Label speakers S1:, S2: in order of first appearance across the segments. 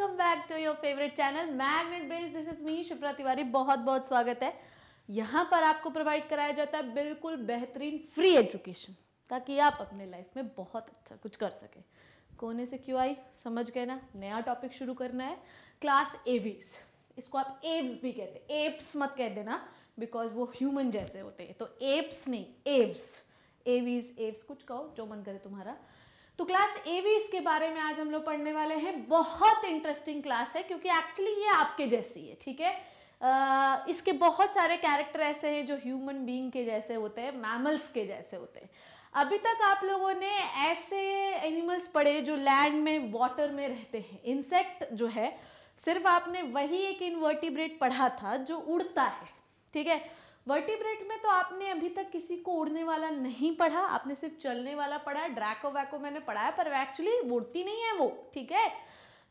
S1: Welcome back to your favourite channel magnet base this is me Shubhra Tiwari बहुत बहुत स्वागत है यहाँ पर आपको प्रोवाइड कराया जाता है बिल्कुल बेहतरीन फ्री एजुकेशन ताकि आप अपने लाइफ में बहुत अच्छा कुछ कर सकें कोने से क्यों आई समझ गए ना नया टॉपिक शुरू करना है क्लास एवीज इसको आप एव्स भी कहते हैं एप्स मत कह देना बिकॉज वो ह्यूमन जैसे होते हैं तो एप्स नहीं एव्स एवीज एव्स कुछ कहो जो मन करे तुम्हारा तो क्लास ए भी इसके बारे में आज हम लोग पढ़ने वाले हैं बहुत इंटरेस्टिंग क्लास है क्योंकि एक्चुअली ये आपके जैसी है ठीक है Uh, इसके बहुत सारे कैरेक्टर ऐसे हैं जो ह्यूमन बीइंग के जैसे होते हैं मैमल्स के जैसे होते हैं अभी तक आप लोगों ने ऐसे एनिमल्स पढ़े जो लैंड में वाटर में रहते हैं इंसेक्ट जो है सिर्फ आपने वही एक इन्वर्टिब्रेट पढ़ा था जो उड़ता है ठीक है वर्टिब्रेट में तो आपने अभी तक किसी को उड़ने वाला नहीं पढ़ा आपने सिर्फ चलने वाला पढ़ा है ड्रैको वैको मैंने पढ़ा है पर एक्चुअली उड़ती नहीं है वो ठीक है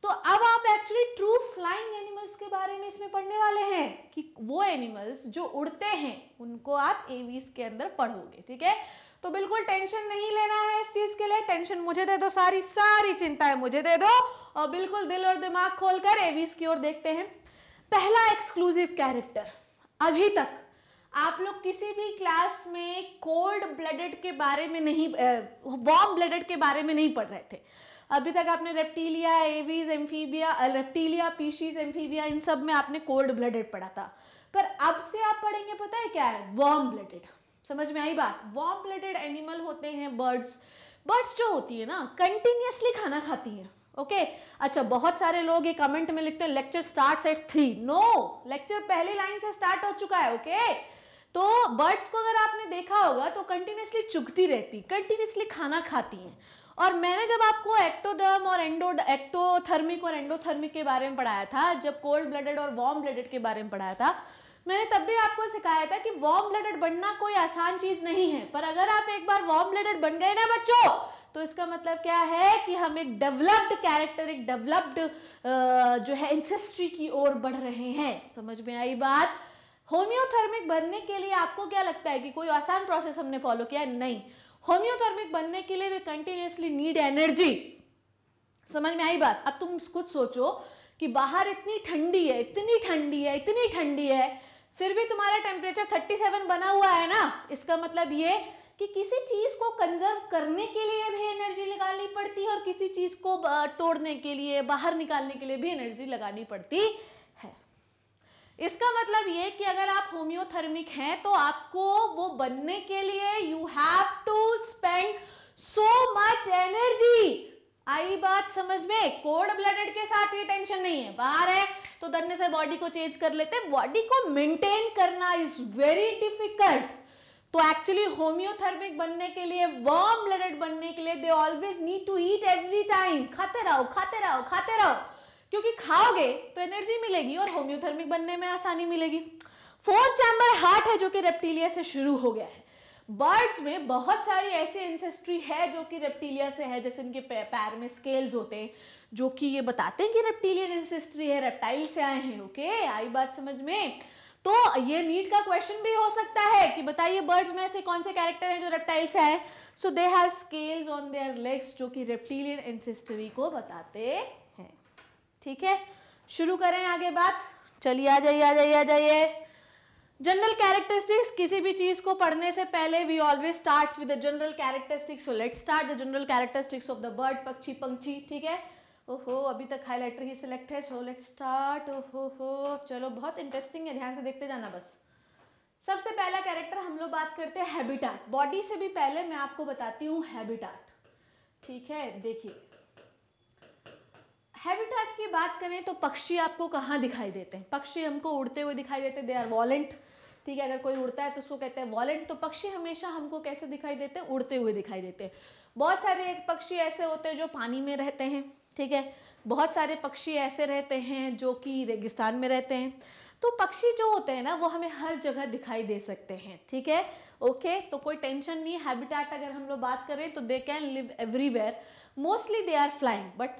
S1: तो अब आप एक्चुअली ट्रू फ्लाइंग एनिमल्स के बारे में इसमें पढ़ने वाले हैं कि वो एनिमल्स जो उड़ते हैं उनको आप एवीज के अंदर पढ़ोगे ठीक है तो बिल्कुल टेंशन नहीं लेना है इस चीज के लिए टेंशन मुझे दे दो सारी सारी चिंताएं मुझे दे दो और बिल्कुल दिल और दिमाग खोलकर एवीज की ओर देखते हैं पहला एक्सक्लूसिव कैरेक्टर अभी तक आप लोग किसी भी क्लास में कोल्ड ब्लडेड के बारे में नहीं वार्म ब्लडेड के बारे में नहीं पढ़ रहे थे अभी तक आपने reptilia aves amphibia reptilia pisces amphibia इन सब में आपने कोल्ड ब्लडेड पढ़ा था पर अब से आप पढ़ेंगे पता है क्या है वार्म ब्लडेड समझ में आई बात वार्म ब्लडेड एनिमल होते हैं बर्ड्स बर्ड्स जो होती है ना कंटिन्यूसली खाना खाती है ओके okay? अच्छा बहुत सारे लोग ये कमेंट में लिखते हैं lecture start at three no lecture पहली लाइन से स्टार्ट हो चुका है ओके okay? तो बर्ड्स को अगर आपने देखा होगा तो कंटिन्यूसली चुगती रहती कंटिन्यूसली खाना खाती हैं और मैंने जब आपको एक्टोडर्म और एंडो एक्टोथर्मिक और एंडोथर्मिक के बारे में पढ़ाया था जब कोल्ड ब्लडेड और वार्म ब्लडेड के बारे में पढ़ाया था मैंने तब भी आपको सिखाया था कि वार्म ब्लडेड बनना कोई आसान चीज़ नहीं है पर अगर आप एक बार वार्म ब्लडेड बन गए ना बच्चों तो इसका मतलब क्या है कि हम एक डेवलप्ड कैरेक्टर एक डेवलप्ड जो है इंसेस्ट्री की ओर बढ़ रहे हैं समझ में आई बात होम्योथर्मिक बनने के लिए आपको क्या लगता है कि कोई आसान प्रोसेस हमने फॉलो किया है नहीं होम्योथर्मिक बनने के लिए वे कंटिन्यूसली नीड एनर्जी समझ में आई बात अब तुम खुद सोचो कि बाहर इतनी ठंडी है इतनी ठंडी है इतनी ठंडी है फिर भी तुम्हारा टेम्परेचर 37 बना हुआ है ना इसका मतलब ये कि किसी चीज को कंजर्व करने के लिए भी एनर्जी निकालनी पड़ती है और किसी चीज को तोड़ने के लिए बाहर निकालने के लिए भी एनर्जी लगानी पड़ती इसका मतलब ये कि अगर आप होम्योथर्मिक हैं तो आपको वो बनने के लिए you have to spend so much energy आई बात समझ में कोल्ड ब्लडेड के साथ ये टेंशन नहीं है बाहर है तो धरने से बॉडी को चेंज कर लेते बॉडी को मेंटेन करना इज वेरी डिफिकल्ट तो एक्चुअली होम्योथर्मिक बनने के लिए वार्म ब्लडेड बनने के लिए they always need to eat every time खाते रहो खाते रहो खाते रहो क्योंकि खाओगे तो एनर्जी मिलेगी और होम्योथर्मिक बनने में आसानी मिलेगी फोर्थ चैम्बर हार्ट है जो कि रेप्टीलिया से शुरू हो गया है बर्ड्स में बहुत सारी ऐसी इंसेस्ट्री है जो कि रेप्टीलिया से है जैसे इनके पैर में स्केल्स होते हैं जो कि ये बताते हैं कि रेप्टीलियन इंसेस्ट्री है रेप्टाइल से आए हैं ओके आई बात समझ में तो ये नीट का क्वेश्चन भी हो सकता है कि बताइए बर्ड्स में ऐसे कौन से कैरेक्टर हैं जो रेप्टाइल्स से आए so they have scales on their legs जो कि रेप्टीलियन इंसेस्ट्री को बताते ठीक है शुरू करें आगे बात चलिए आ जाइए आ जाइए आ जाइए जनरल कैरेक्टरिस्टिक्स किसी भी चीज को पढ़ने से पहले we always start with general characteristics so let start the general characteristics of the bird पक्षी पंक्षी ठीक है ओहो अभी तक हाईलाइटर ही सिलेक्ट है सो लेट स्टार्ट ओहो हो चलो बहुत इंटरेस्टिंग है ध्यान से देखते जाना बस सबसे पहला कैरेक्टर हम लोग बात करते हैं हैबिटाट बॉडी से भी पहले मैं आपको बताती हूँ हैबिटाट ठीक है देखिए हैबिटेट की बात करें तो पक्षी आपको कहाँ दिखाई देते हैं पक्षी हमको उड़ते हुए दिखाई देते हैं दे आर वॉलेंट ठीक है अगर कोई उड़ता है तो उसको कहते हैं वॉलेंट तो पक्षी हमेशा हमको कैसे दिखाई देते हैं उड़ते हुए दिखाई देते हैं बहुत सारे पक्षी ऐसे होते हैं जो पानी में रहते हैं ठीक है बहुत सारे पक्षी ऐसे रहते हैं जो कि रेगिस्तान में रहते हैं तो पक्षी जो होते हैं ना वो हमें हर जगह दिखाई दे सकते हैं ठीक है ओके तो कोई टेंशन नहीं हैबिटेट अगर हम लोग बात करें तो they can live everywhere mostly they are flying but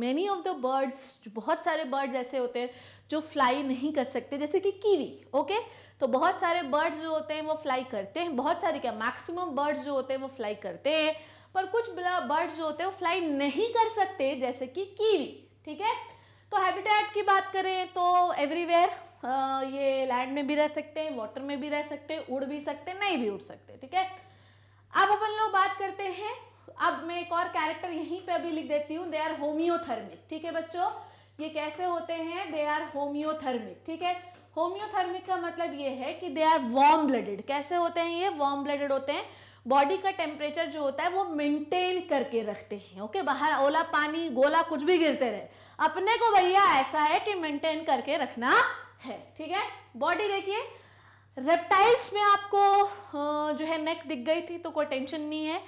S1: many of the birds बहुत सारे बर्ड्स ऐसे होते हैं जो फ्लाई नहीं कर सकते जैसे कि कीवी ओके okay? तो बहुत सारे बर्ड्स जो होते हैं वो फ्लाई करते हैं बहुत सारे क्या मैक्सिमम बर्ड्स जो होते हैं वो फ्लाई करते हैं पर कुछ बर्ड्स जो होते हैं वो फ्लाई नहीं कर सकते जैसे कि कीवी ठीक है तो हैबिटेट की बात करें तो एवरीवेयर ये लैंड में भी रह सकते हैं वाटर में भी रह सकते हैं उड़ भी सकते हैं नहीं भी उड़ सकते ठीक है अब अपन लोग बात करते हैं अब मैं एक और कैरेक्टर यहीं पे अभी लिख देती हूँ दे आर होमियोथर्मिक ठीक है बच्चों ये कैसे होते हैं दे आर होमियोथर्मिक ठीक है होम्योथर्मिक का मतलब ये है कि दे आर वार्म ब्लडेड कैसे होते हैं ये वार्म ब्लडेड होते हैं बॉडी का टेम्परेचर जो होता है वो मेंटेन करके रखते हैं ओके बाहर ओला पानी गोला कुछ भी गिरते रहे अपने को भैया ऐसा है कि मेंटेन करके रखना है ठीक है बॉडी देखिए रेप्टाइल्स में आपको जो है नेक दिख गई थी तो कोई टेंशन नहीं है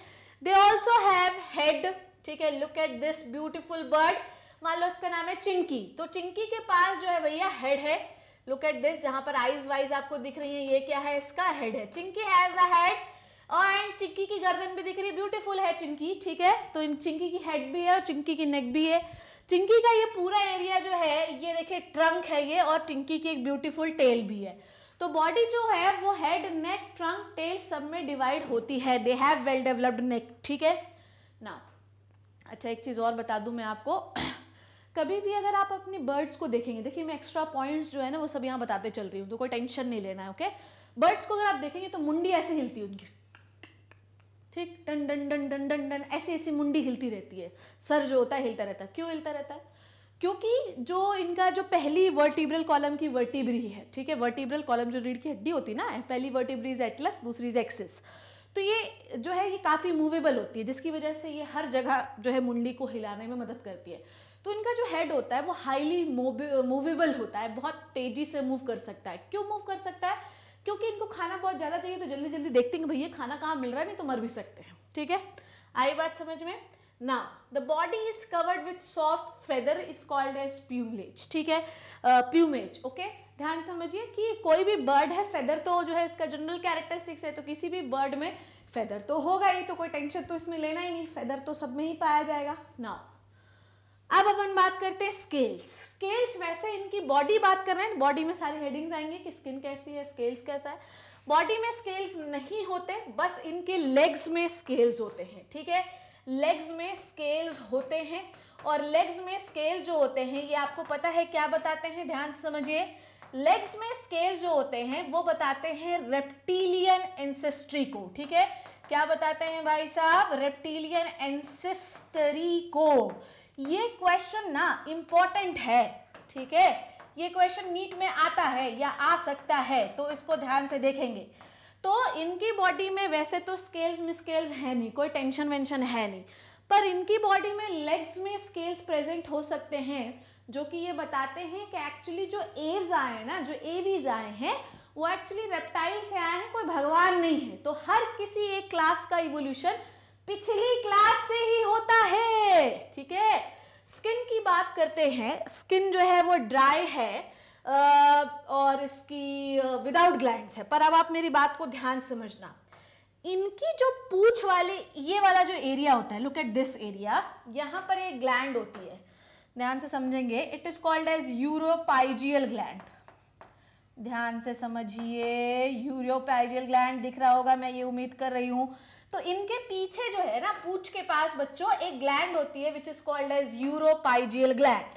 S1: दे ऑल्सो हैव हेड ठीक है look at this beautiful bird मान लो इसका नाम है चिंकी तो चिंकी के पास जो है भैया हेड है लुक एट दिस जहां पर आइज वाइज आपको दिख रही है ये क्या है इसका हेड है Chinki has a head and Chinki की गर्दन भी दिख रही है ब्यूटीफुल है चिंकी ठीक है तो इन चिंकी की हेड भी है और चिंकी की नेक भी है चिंकी का ये पूरा एरिया जो है ये देखिए ट्रंक है ये और चिंकी की एक ब्यूटीफुल टेल भी है तो बॉडी जो है वो हेड नेक ट्रंक टेल सब में डिवाइड होती है they have well developed neck ठीक है ना अच्छा एक चीज़ और बता दू मैं आपको कभी भी अगर आप अपनी बर्ड्स को देखेंगे देखिए मैं एक्स्ट्रा पॉइंट्स जो है ना वो सब यहाँ बताते चल रही हूँ तो कोई टेंशन नहीं लेना है ओके बर्ड्स को अगर आप देखेंगे तो मुंडी ऐसे हिलती है उनकी ठीक डन डन डन डन डन डन ऐसी ऐसी मुंडी हिलती रहती है सर जो होता है हिलता रहता है क्यों हिलता रहता है क्योंकि जो इनका जो पहली वर्टिब्रल कॉलम की वर्टिब्री है ठीक है वर्टिब्रल कॉलम जो रीढ़ की हड्डी होती है ना पहली वर्टिब्री इज एटलस दूसरी इज एक्सिस तो ये जो है ये काफ़ी मूवेबल होती है जिसकी वजह से ये हर जगह जो है मुंडी को हिलाने में मदद करती है तो इनका जो हेड होता है वो हाईली मूवेबल होता है बहुत तेज़ी से मूव कर सकता है क्यों मूव कर सकता है क्योंकि इनको खाना बहुत ज़्यादा चाहिए तो जल्दी जल्दी देखते हैं भैया खाना कहाँ मिल रहा है नहीं तो मर भी सकते हैं ठीक है आई बात समझ में now the body is covered with soft feather is called as plumage ठीक है प्यूमेज ओके okay? ध्यान समझिए कि कोई भी बर्ड है फेदर तो जो है इसका जनरल कैरेक्टरिस्टिक्स है तो किसी भी बर्ड में फेदर तो होगा ही तो कोई टेंशन तो इसमें लेना ही नहीं फेदर तो सब में ही पाया जाएगा नाउ अब अपन बात करते हैं स्केल्स स्केल्स वैसे इनकी बॉडी बात कर रहे हैं बॉडी में सारी हेडिंग्स आएंगे कि स्किन कैसी है स्केल्स कैसा है बॉडी में स्केल्स नहीं होते बस इनके लेग्स में स्केल्स होते हैं ठीक है लेग्स में स्केल्स होते हैं और लेग्स में स्केल जो होते हैं ये आपको पता है क्या बताते हैं ध्यान समझिए लेग्स में स्केल जो होते हैं वो बताते हैं रेप्टिलियन एंसेस्ट्री को ठीक है क्या बताते हैं भाई साहब रेप्टिलियन एंसेस्टरी को ये क्वेश्चन ना इंपॉर्टेंट है ठीक है ये क्वेश्चन नीट में आता है या आ सकता है तो इसको ध्यान से देखेंगे तो इनकी बॉडी में वैसे तो स्केल्स मिसकेल्स है नहीं कोई टेंशन वेंशन है नहीं पर इनकी बॉडी में लेग्स में स्केल्स प्रेजेंट हो सकते हैं जो कि ये बताते हैं कि एक्चुअली जो एव्स आए हैं ना जो एवीज आए हैं वो एक्चुअली रेप्टाइल से आए हैं कोई भगवान नहीं है तो हर किसी एक क्लास का इवोल्यूशन पिछली क्लास से ही होता है ठीक है स्किन की बात करते हैं स्किन जो है वो ड्राई है और इसकी विदाउट ग्लैंड है पर अब आप मेरी बात को ध्यान समझना इनकी जो पूछ वाले ये वाला जो एरिया होता है लुक एट दिस एरिया यहाँ पर एक ग्लैंड होती है ध्यान से समझेंगे it is called as uropygial gland ध्यान से समझिए यूरोपाइजियल ग्लैंड दिख रहा होगा मैं ये उम्मीद कर रही हूँ तो इनके पीछे जो है ना पूछ के पास बच्चों एक ग्लैंड होती है which is called as uropygial gland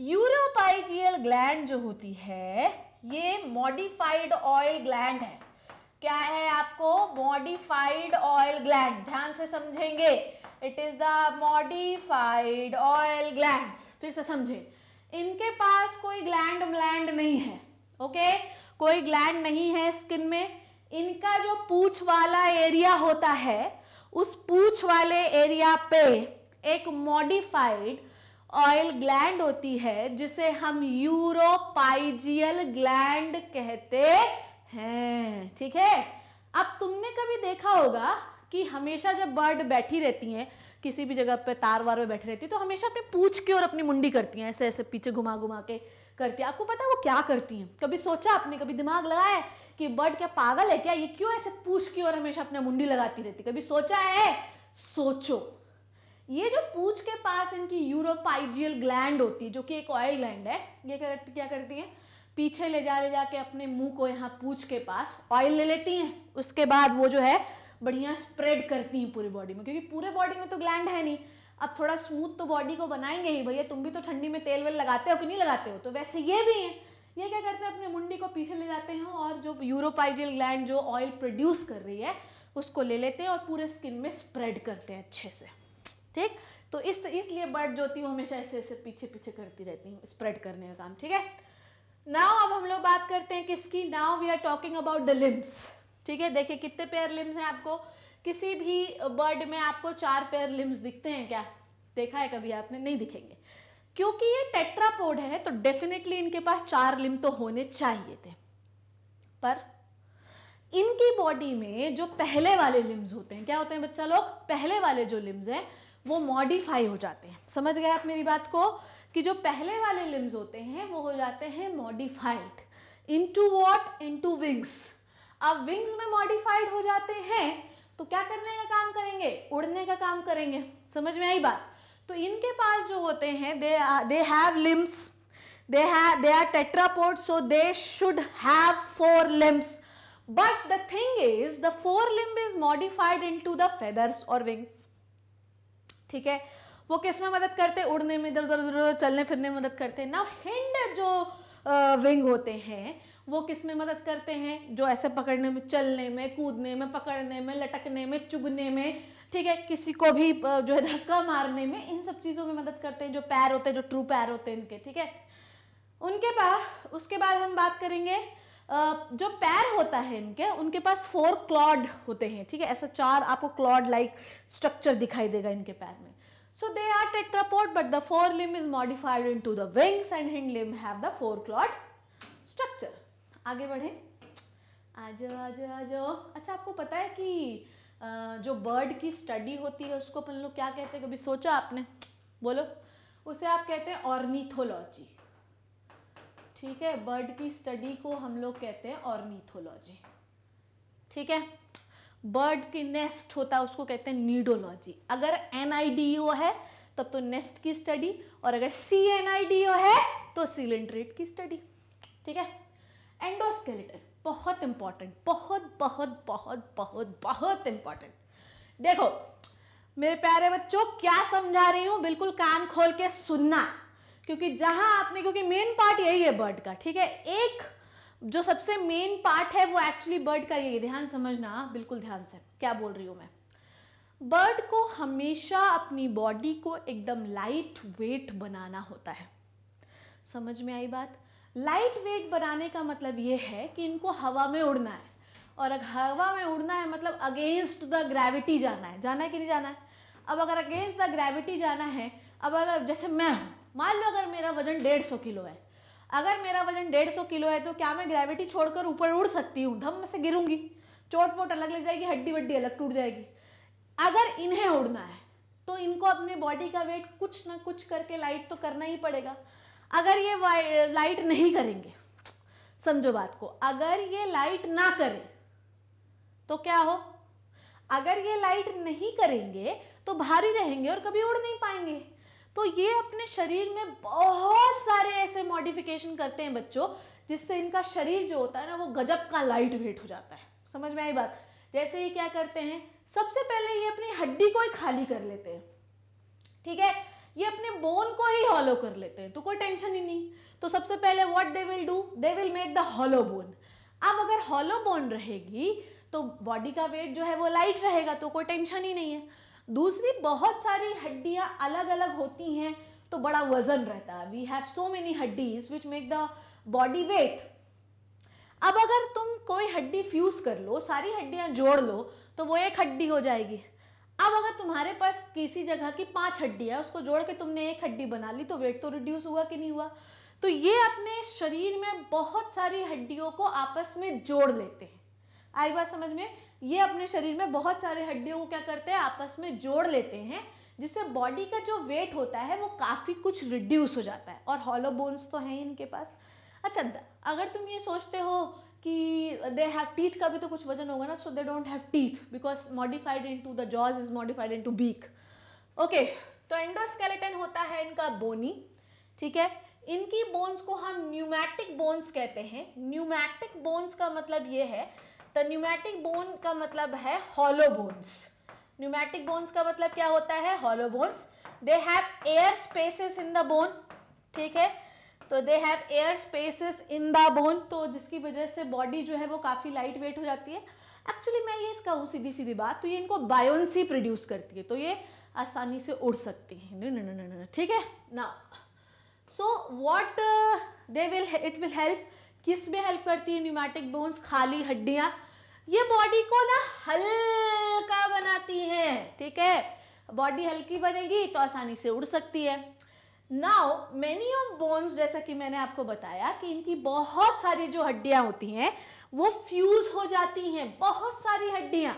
S1: uropygial gland जो होती है ये मॉडिफाइड ऑयल ग्लैंड है क्या है आपको मॉडिफाइड ऑयल ग्लैंड ध्यान से समझेंगे it is the modified oil gland फिर से समझे इनके पास कोई ग्लैंड ग्लैंड नहीं है ओके कोई ग्लैंड नहीं है स्किन में इनका जो पूछ वाला एरिया होता है उस पूछ वाले एरिया पे एक मॉडिफाइड ऑयल ग्लैंड होती है जिसे हम यूरोपाइजियल ग्लैंड कहते हैं ठीक है अब तुमने कभी देखा होगा कि हमेशा जब बर्ड बैठी रहती हैं किसी भी जगह पे तार वार में बैठी रहती है तो हमेशा अपने पूछ के और अपनी मुंडी करती हैं ऐसे ऐसे पीछे घुमा घुमा के करती है आपको पता है वो क्या करती हैं कभी सोचा आपने कभी दिमाग लगाया कि बर्ड क्या पागल है क्या ये क्यों ऐसे पूछ की और हमेशा अपने मुंडी लगाती रहती कभी सोचा है सोचो ये जो पूछ के पास इनकी यूरोपाइजियल ग्लैंड होती है जो कि एक ऑयल ग्लैंड है ये करती क्या करती है पीछे ले जा ले जाके अपने मुंह को यहाँ पूछ के पास ऑयल ले लेती हैं उसके बाद वो जो है बढ़िया स्प्रेड करती हैं पूरी बॉडी में क्योंकि पूरे बॉडी में तो ग्लैंड है नहीं अब थोड़ा स्मूथ तो बॉडी को बनाएंगे ही भैया तुम भी तो ठंडी में तेल वेल लगाते हो कि नहीं लगाते हो तो वैसे ये भी हैं ये क्या करते हैं अपने मुंडी को पीछे ले जाते हैं और जो यूरोपाइजियल ग्लैंड जो ऑयल प्रोड्यूस कर रही है उसको ले लेते हैं और पूरे स्किन में स्प्रेड करते हैं अच्छे से ठीक तो इस इसलिए बर्ड जो होती है हमेशा ऐसे ऐसे पीछे पीछे करती रहती हूँ स्प्रेड करने का काम ठीक है नाव अब हम लोग बात करते हैं किसकी now we are talking about the limbs ठीक है देखिए कितने पेयर लिम्स हैं आपको किसी भी बर्ड में आपको चार पेयर लिम्स दिखते हैं क्या देखा है कभी आपने नहीं दिखेंगे क्योंकि ये टेट्रापोड है तो डेफिनेटली इनके पास चार लिम तो होने चाहिए थे पर इनकी बॉडी में जो पहले वाले लिम्स होते हैं क्या होते हैं बच्चा लोग पहले वाले जो लिम्स हैं वो मॉडिफाई हो जाते हैं समझ गए आप मेरी बात को कि जो पहले वाले लिम्स होते हैं वो हो जाते हैं modified into what into wings अब विंग्स में मॉडिफाइड हो जाते हैं तो क्या करने का काम करेंगे उड़ने का काम करेंगे समझ में आई बात तो इनके पास जो होते हैं they they have limbs they have they are tetrapod so they should have four limbs but the thing is the four limb is modified into the feathers और विंग्स ठीक है वो किस में मदद करते हैं उड़ने में इधर उधर चलने फिरने में मदद करते हैं ना हिंड जो विंग होते हैं वो किस में मदद करते हैं जो ऐसे पकड़ने में चलने में कूदने में पकड़ने में लटकने में चुगने में ठीक है किसी को भी जो है धक्का मारने में इन सब चीज़ों में मदद करते हैं जो पैर होते हैं जो ट्रू पैर होते हैं इनके ठीक है उनके पास उसके बाद हम बात करेंगे जो पैर होता है इनके उनके पास फोर क्लॉड होते हैं ठीक है ऐसा चार आपको क्लॉड लाइक स्ट्रक्चर दिखाई देगा इनके पैर में so they are tetrapod but the forelimb is modified into the wings and and limb have the four clawed structure आगे बढ़े आ जाओ आ जाओ आ जाओ अच्छा आपको पता है कि जो बर्ड की स्टडी होती है उसको अपन लोग क्या कहते हैं कभी सोचा आपने बोलो उसे आप कहते हैं ऑर्निथोलॉजी ठीक है बर्ड की स्टडी को हम लोग कहते हैं ऑर्निथोलॉजी ठीक है बर्ड की नेस्ट होता है उसको कहते हैं नीडोलॉजी अगर एन है तब तो नेस्ट की स्टडी और अगर सी एन है तो सिलेंड्रेट की स्टडी ठीक है एंडोस्केलेटन बहुत इंपॉर्टेंट बहुत बहुत बहुत बहुत बहुत इंपॉर्टेंट देखो मेरे प्यारे बच्चों क्या समझा रही हूँ बिल्कुल कान खोल के सुनना क्योंकि जहां आपने क्योंकि मेन पार्ट यही है बर्ड का ठीक है एक जो सबसे मेन पार्ट है वो एक्चुअली बर्ड का यही ध्यान समझना बिल्कुल ध्यान से क्या बोल रही हूँ मैं बर्ड को हमेशा अपनी बॉडी को एकदम लाइट वेट बनाना होता है समझ में आई बात लाइट वेट बनाने का मतलब ये है कि इनको हवा में उड़ना है और अगर हवा में उड़ना है मतलब अगेंस्ट द ग्रेविटी जाना है जाना है कि नहीं जाना है अब अगर अगेंस्ट द ग्रेविटी जाना है अब अगर जैसे मैं हूँ मान लो अगर मेरा वजन डेढ़ सौ किलो है अगर मेरा वजन डेढ़ सौ किलो है तो क्या मैं ग्रेविटी छोड़कर ऊपर उड़ सकती हूँ धम से गिरूंगी चोट वोट अलग लग जाएगी हड्डी वड्डी अलग टूट जाएगी अगर इन्हें उड़ना है तो इनको अपने बॉडी का वेट कुछ ना कुछ करके लाइट तो करना ही पड़ेगा अगर ये लाइट नहीं करेंगे समझो बात को अगर ये लाइट ना करें तो क्या हो अगर ये लाइट नहीं करेंगे तो भारी रहेंगे और कभी उड़ नहीं पाएंगे तो ये अपने शरीर में बहुत सारे ऐसे मॉडिफिकेशन करते हैं बच्चों जिससे इनका शरीर जो होता है ना वो गजब का लाइट वेट हो जाता है समझ में आई बात जैसे ये क्या करते हैं सबसे पहले ये अपनी हड्डी को ही खाली कर लेते हैं ठीक है ये अपने बोन को ही हॉलो कर लेते हैं तो कोई टेंशन ही नहीं तो सबसे पहले what they will do they will make the hollow bone अब अगर हॉलो बोन रहेगी तो बॉडी का वेट जो है वो लाइट रहेगा तो कोई टेंशन ही नहीं है दूसरी बहुत सारी हड्डियाँ अलग अलग होती हैं तो बड़ा वजन रहता है वी हैव सो मेनी हड्डीज which make the body weight अब अगर तुम कोई हड्डी फ्यूज कर लो सारी हड्डियां जोड़ लो तो वो एक हड्डी हो जाएगी अब अगर तुम्हारे पास किसी जगह की पांच हड्डी है उसको जोड़ के तुमने एक हड्डी बना ली तो वेट तो रिड्यूस हुआ कि नहीं हुआ तो ये अपने शरीर में बहुत सारी हड्डियों को आपस में जोड़ लेते हैं आई बात समझ में ये अपने शरीर में बहुत सारे हड्डियों को क्या करते हैं आपस में जोड़ लेते हैं जिससे बॉडी का जो वेट होता है वो काफ़ी कुछ रिड्यूस हो जाता है और हॉलो बोन्स तो हैं इनके पास अच्छा अगर तुम ये सोचते हो कि दे हैव टीथ का भी तो कुछ वजन होगा ना so they don't have teeth because modified into the jaws is modified into beak okay तो एंडोस्केलेटन होता है इनका बोनी ठीक है इनकी बोन्स को हम न्यूमैटिक बोन्स कहते हैं न्यूमैटिक बोन्स का मतलब ये है तो न्यूमैटिक बोन का मतलब है हॉलो बोन्स न्यूमैटिक बोन्स का मतलब क्या होता है hollow bones they have air spaces in the bone ठीक है तो they have air spaces in the bone तो जिसकी वजह से बॉडी जो है वो काफ़ी लाइट वेट हो जाती है एक्चुअली मैं ये इसका हूँ सीधी सीधी बात तो ये इनको बायोन्सी प्रोड्यूस करती है तो ये आसानी से उड़ सकती हैं ठीक है ना so what they will it will help किस में हेल्प करती है न्यूमैटिक बोन्स खाली हड्डियाँ ये बॉडी को ना हल्का बनाती हैं ठीक है बॉडी हल्की बनेगी तो आसानी से उड़ सकती है नाउ मैनी ऑफ बोन्स जैसा कि मैंने आपको बताया कि इनकी बहुत सारी जो हड्डियां होती हैं वो फ्यूज हो जाती हैं बहुत सारी हड्डियां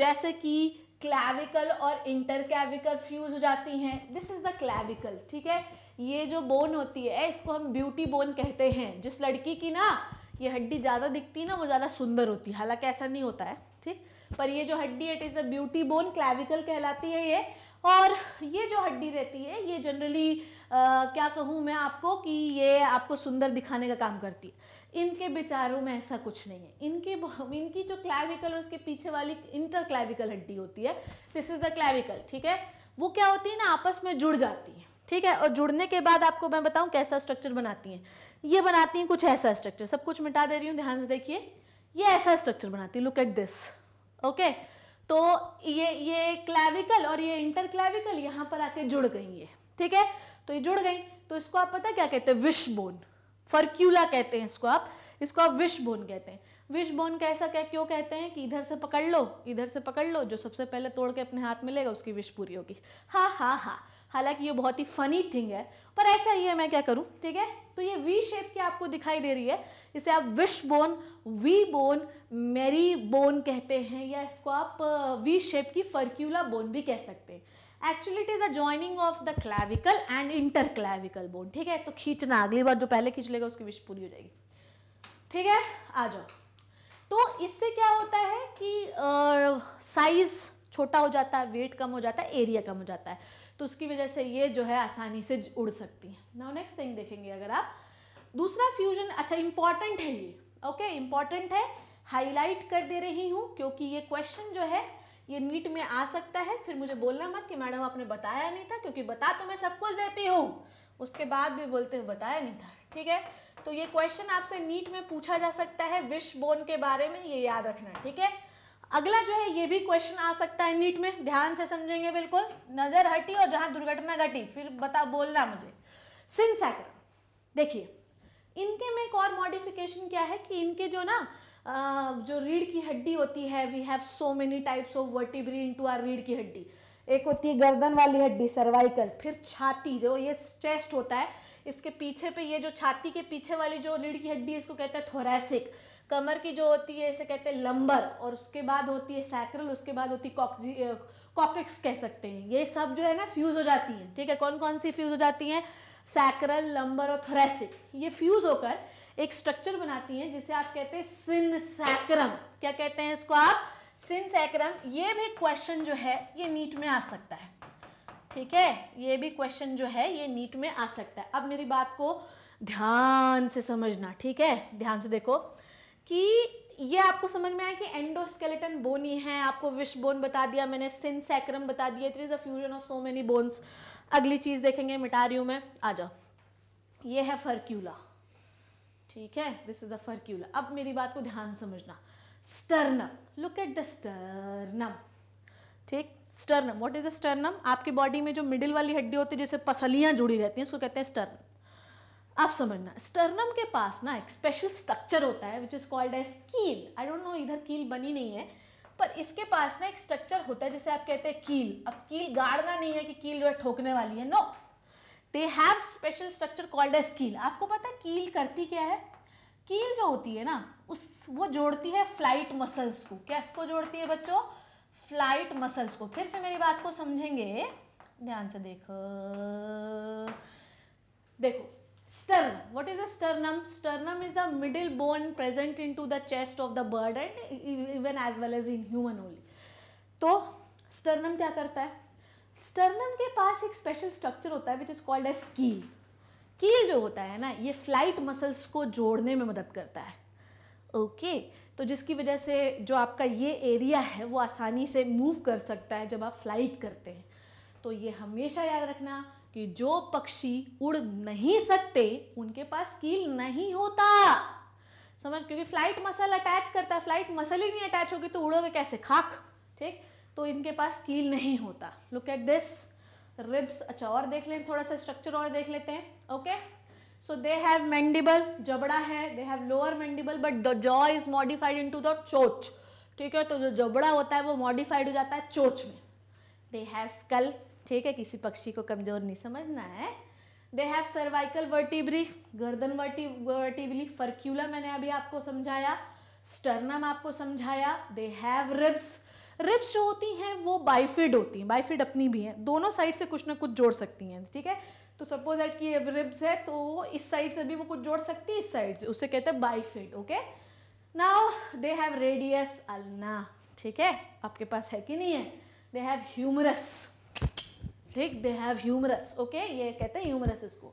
S1: जैसे कि क्लैविकल और इंटरकैविकल फ्यूज हो जाती हैं दिस इज द क्लैविकल ठीक है ये जो बोन होती है इसको हम ब्यूटी बोन कहते हैं जिस लड़की की ना ये हड्डी ज़्यादा दिखती है ना वो ज़्यादा सुंदर होती है हालांकि ऐसा नहीं होता है ठीक पर ये जो हड्डी है it is the beauty bone clavicle कहलाती है ये और ये जो हड्डी रहती है ये जनरली क्या कहूँ मैं आपको कि ये आपको सुंदर दिखाने का काम करती है इनके बेचारों में ऐसा कुछ नहीं है इनके इनकी जो क्लैविकल और उसके पीछे वाली इंटर क्लैविकल हड्डी होती है दिस इज़ द क्लैविकल ठीक है वो क्या होती है ना आपस में जुड़ जाती है ठीक है और जुड़ने के बाद आपको मैं बताऊं कैसा स्ट्रक्चर बनाती हैं ये बनाती हैं कुछ ऐसा स्ट्रक्चर सब कुछ मिटा दे रही हूँ ध्यान से देखिए ये ऐसा स्ट्रक्चर बनाती है लुक एट दिस ओके तो ये ये क्लैविकल और ये इंटर क्लैविकल यहाँ पर आके जुड़ गई ये ठीक है तो ये जुड़ गई तो इसको आप पता क्या कहते हैं विश बोन फर्क्यूला कहते हैं इसको आप इसको आप विश बोन कहते हैं विश बोन कैसा क्या क्यों कहते हैं कि इधर से पकड़ लो इधर से पकड़ लो जो सबसे पहले तोड़ के अपने हाथ में लेगा उसकी विश पूरी होगी हा हा हा हालांकि ये बहुत ही फ़नी थिंग है पर ऐसा ही है मैं क्या करूँ ठीक है तो ये वी शेप की आपको दिखाई दे रही है इसे आप wish bone V bone merry bone कहते हैं या इसको आप वी शेप की फर्क्यूला बोन भी कह सकते हैं actually it is a joining of the clavicle and interclavicle bone ठीक है तो खींचना अगली बार जो पहले खींच लेगा उसकी विश पूरी हो जाएगी ठीक है आ जाओ तो इससे क्या होता है कि साइज़ छोटा हो जाता है वेट कम हो जाता है एरिया कम हो जाता है तो उसकी वजह से ये जो है आसानी से उड़ सकती हैं नाउ नेक्स्ट थिंग देखेंगे अगर आप दूसरा फ्यूजन अच्छा इम्पॉर्टेंट है ये ओके इम्पॉर्टेंट है हाईलाइट कर दे रही हूँ क्योंकि ये क्वेश्चन जो है ये नीट में आ सकता है फिर मुझे बोलना मत कि मैडम आपने बताया नहीं था क्योंकि बता तो मैं सब कुछ देती हूँ उसके बाद भी बोलते हुए बताया नहीं था ठीक है तो ये क्वेश्चन आपसे नीट में पूछा जा सकता है विश बोन के बारे में ये याद रखना ठीक है अगला जो है ये भी क्वेश्चन आ सकता है नीट में ध्यान से समझेंगे बिल्कुल नजर हटी और जहां दुर्घटना घटी फिर बता बोलना मुझे सिंसैक्रम देखिए इनके में एक और मॉडिफिकेशन क्या है कि इनके जो ना जो रीढ़ की हड्डी होती है we have so many types of vertebra too or रीढ़ की हड्डी एक होती है गर्दन वाली हड्डी सर्वाइकल फिर छाती जो ये चेस्ट होता है इसके पीछे पे ये जो छाती के पीछे वाली जो रीढ़ की हड्डी है इसको कहते हैं थोरेसिक कमर की जो होती है इसे कहते हैं लंबर और उसके बाद होती है सैक्रल उसके बाद होती है कॉकिक्स कह सकते हैं ये सब जो है ना फ्यूज़ हो जाती हैं ठीक है कौन कौन सी फ्यूज़ हो जाती हैं सैक्रल लंबर और थोरेसिक ये फ्यूज़ होकर एक स्ट्रक्चर बनाती हैं जिसे आप कहते हैं सिन सैक्रम क्या कहते हैं इसको आप सिन सैक्रम ये भी क्वेश्चन जो है ये नीट में आ सकता है ठीक है ये भी क्वेश्चन जो है ये नीट में आ सकता है अब मेरी बात को ध्यान से समझना ठीक है ध्यान से देखो कि ये आपको समझ में आया कि एंडोस्केलेटन बोन ही है आपको विश बोन बता दिया मैंने सिन सैक्रम बता दिया it is a fusion of so many bones अगली चीज़ देखेंगे मिटारियो में आ जाओ ये है फर्क्यूला ठीक है दिस इज द फर्क्यूला अब मेरी बात को ध्यान समझना sternum look at the sternum ठीक sternum what is the sternum आपके बॉडी में जो मिडिल वाली हड्डी होती है जैसे पसलियां जुड़ी रहती हैं उसको कहते हैं स्टर्नम आप समझना स्टर्नम के पास ना एक स्पेशल स्ट्रक्चर होता है विच इज़ कॉल्ड एज कील आई डोंट नो इधर कील बनी नहीं है पर इसके पास ना एक स्ट्रक्चर होता है जैसे आप कहते हैं कील अब कील गाड़ना नहीं है कि कील जो है ठोकने वाली है no they have special structure called as keel आपको पता है कील करती क्या है कील जो होती है ना उस वो जोड़ती है फ्लाइट मसल्स को क्या इसको जोड़ती है बच्चों फ्लाइट मसल्स को फिर से मेरी बात को समझेंगे ध्यान से देखो देखो sternum what is the sternum sternum is the middle bone present into the chest of the bird and even as well as in human only to sternum kya karta hai sternum ke paas ek special structure hota hai which is called as keel keel jo hota hai na ye flight muscles ko jodne mein madad karta hai okay okay, तो जिसकी वजह से जो आपका ये area है वो आसानी से मूव कर सकता है जब आप फ्लाइट करते हैं तो ये हमेशा याद रखना कि जो पक्षी उड़ नहीं सकते उनके पास कील नहीं होता समझ क्योंकि फ्लाइट मसल अटैच करता है फ्लाइट मसल ही नहीं अटैच होगी तो उड़ोगे कैसे खाक ठीक तो इनके पास कील नहीं होता लुक एट दिस रिब्स अच्छा और देख लें थोड़ा सा स्ट्रक्चर और देख लेते हैं okay so they have mandible जबड़ा है they have lower mandible but the jaw is modified into the चोच ठीक है तो जो जबड़ा होता है वो मॉडिफाइड हो जाता है चोच में दे हैव स्कल ठीक है किसी पक्षी को कमज़ोर नहीं समझना है दे हैव सर्वाइकल वर्टिब्री गर्दन वर्टी वर्टिबली फर्क्यूला मैंने अभी आपको समझाया स्टर्नम आपको समझाया दे हैव रिब्स रिब्स जो होती हैं वो बाइफिड होती हैं बाइफिड अपनी भी हैं दोनों साइड से कुछ ना कुछ जोड़ सकती हैं ठीक है तो सपोज दैट कि रिब्स है तो इस साइड से भी वो कुछ जोड़ सकती है इस साइड से उसे कहते हैं bifid okay now they have radius ulna ठीक है आपके पास है कि नहीं है दे हैव ह्यूमरस ठीक दे हैव ह्यूमरस ओके ये कहते हैं ह्यूमरस इसको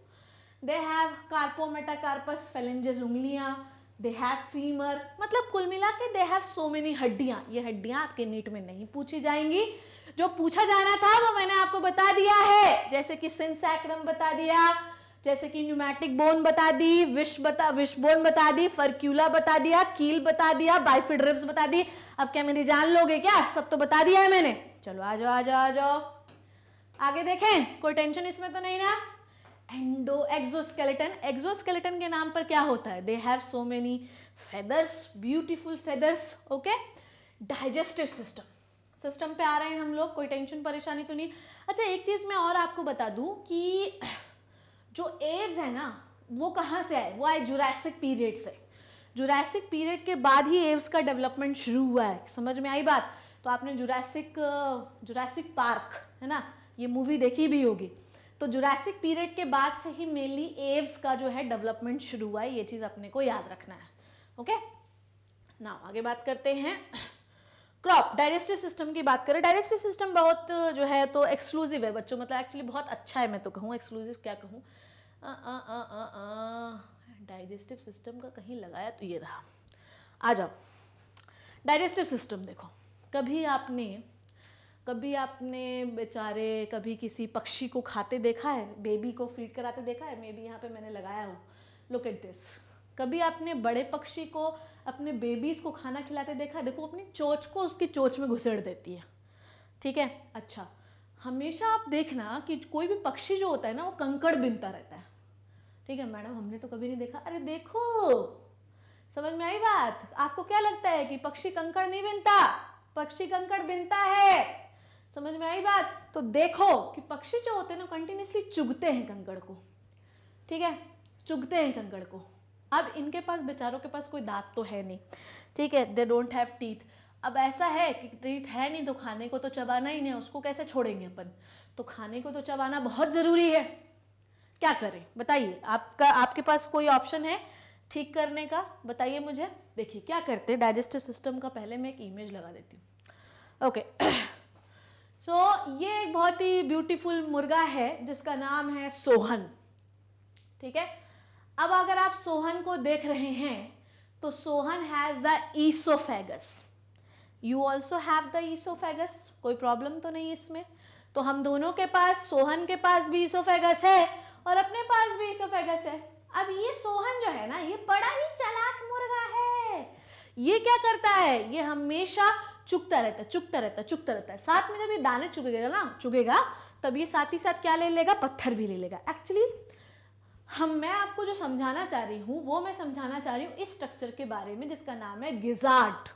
S1: they have carpometacarpus phalanges उंगलियाँ दे हैव फीमर मतलब कुल मिला के दे हैव सो मेनी हड्डियाँ ये हड्डियाँ आपके नीट में नहीं पूछी जाएंगी जो पूछा जाना था वो मैंने आपको बता दिया है जैसे कि सिंसैक्रम बता दिया जैसे कि न्यूमैटिक बोन बता दी विश बता विश बोन बता दी फर्क्यूला बता दिया कील बता दिया बाइफिड रिब्स बता दी अब क्या मेरी जान लोगे क्या सब तो बता दिया है मैंने चलो आ जाओ आ जाओ आ जाओ आगे देखें कोई टेंशन इसमें तो नहीं ना एंडो एक्सोस्केलेटन एक्सोस्केलेटन के नाम पर क्या होता है they have so many feathers beautiful feathers okay digestive system system पे आ रहे हैं हम लोग कोई टेंशन परेशानी तो नहीं अच्छा एक चीज़ मैं और आपको बता दूं कि जो एव्स है ना वो कहाँ से आए वो आए जुरासिक पीरियड से जुरासिक पीरियड के बाद ही एव्स का डेवलपमेंट शुरू हुआ है समझ में आई बात तो आपने जुरासिक जुरासिक पार्क है ना ये मूवी देखी भी होगी तो जुरासिक पीरियड के बाद से ही मेनली एव्स का जो है डेवलपमेंट शुरू हुआ है ये चीज़ अपने को याद रखना है ओके ना आगे बात करते हैं क्रॉप डाइजेस्टिव सिस्टम की बात करें डाइजेस्टिव सिस्टम बहुत जो है तो एक्सक्लूसिव है बच्चों मतलब एक्चुअली बहुत अच्छा है मैं तो कहूँ एक्सक्लूसिव क्या कहूँ डाइजेस्टिव सिस्टम का कहीं लगाया तो ये रहा आ जाओ डाइजेस्टिव सिस्टम देखो कभी आपने कभी आपने बेचारे कभी किसी पक्षी को खाते देखा है बेबी को फीड कराते देखा है मे बी यहाँ पे मैंने लगाया हूँ लुक एट दिस कभी आपने बड़े पक्षी को अपने बेबीज़ को खाना खिलाते देखा है देखो अपनी चोच को उसकी चोच में घुसेड़ देती है ठीक है अच्छा हमेशा आप देखना कि कोई भी पक्षी जो होता है ना वो कंकड़ बिनता रहता है ठीक है मैडम हमने तो कभी नहीं देखा अरे देखो समझ में आई बात आपको क्या लगता है कि पक्षी कंकड़ नहीं बिनता पक्षी कंकड़ बिनता है समझ में आई बात तो देखो कि पक्षी जो होते हैं ना कंटिन्यूसली चुगते हैं कंकड़ को ठीक है चुगते हैं कंकड़ को अब इनके पास बेचारों के पास कोई दांत तो है नहीं ठीक है दे डोंट हैव टीथ अब ऐसा है कि टीथ है नहीं तो खाने को तो चबाना ही नहीं है उसको कैसे छोड़ेंगे अपन तो खाने को तो चबाना बहुत ज़रूरी है क्या करें बताइए आपका आपके पास कोई ऑप्शन है ठीक करने का बताइए मुझे देखिए क्या करते हैं डाइजेस्टिव सिस्टम का पहले मैं एक इमेज लगा देती हूँ ओके okay. सो so, ये एक बहुत ही ब्यूटीफुल मुर्गा है जिसका नाम है सोहन ठीक है अब अगर आप सोहन को देख रहे हैं तो Sohan has the oesophagus you also have the oesophagus कोई प्रॉब्लम तो नहीं इसमें तो हम दोनों के पास सोहन के पास भी ईसोफेगस है और अपने पास भी ईसोफेगस है अब ये सोहन जो है ना ये बड़ा ही चलाक मुर्गा है ये क्या करता है ये हमेशा चुकता रहता है चुकता रहता है चुकता रहता है साथ में जब ये दाने चुगेगा ना चुगेगा तब ये साथ ही साथ क्या ले लेगा पत्थर भी ले लेगा एक्चुअली हम मैं आपको जो समझाना चाह रही हूँ वो मैं समझाना चाह रही हूँ इस स्ट्रक्चर के बारे में जिसका नाम है गिजार्ट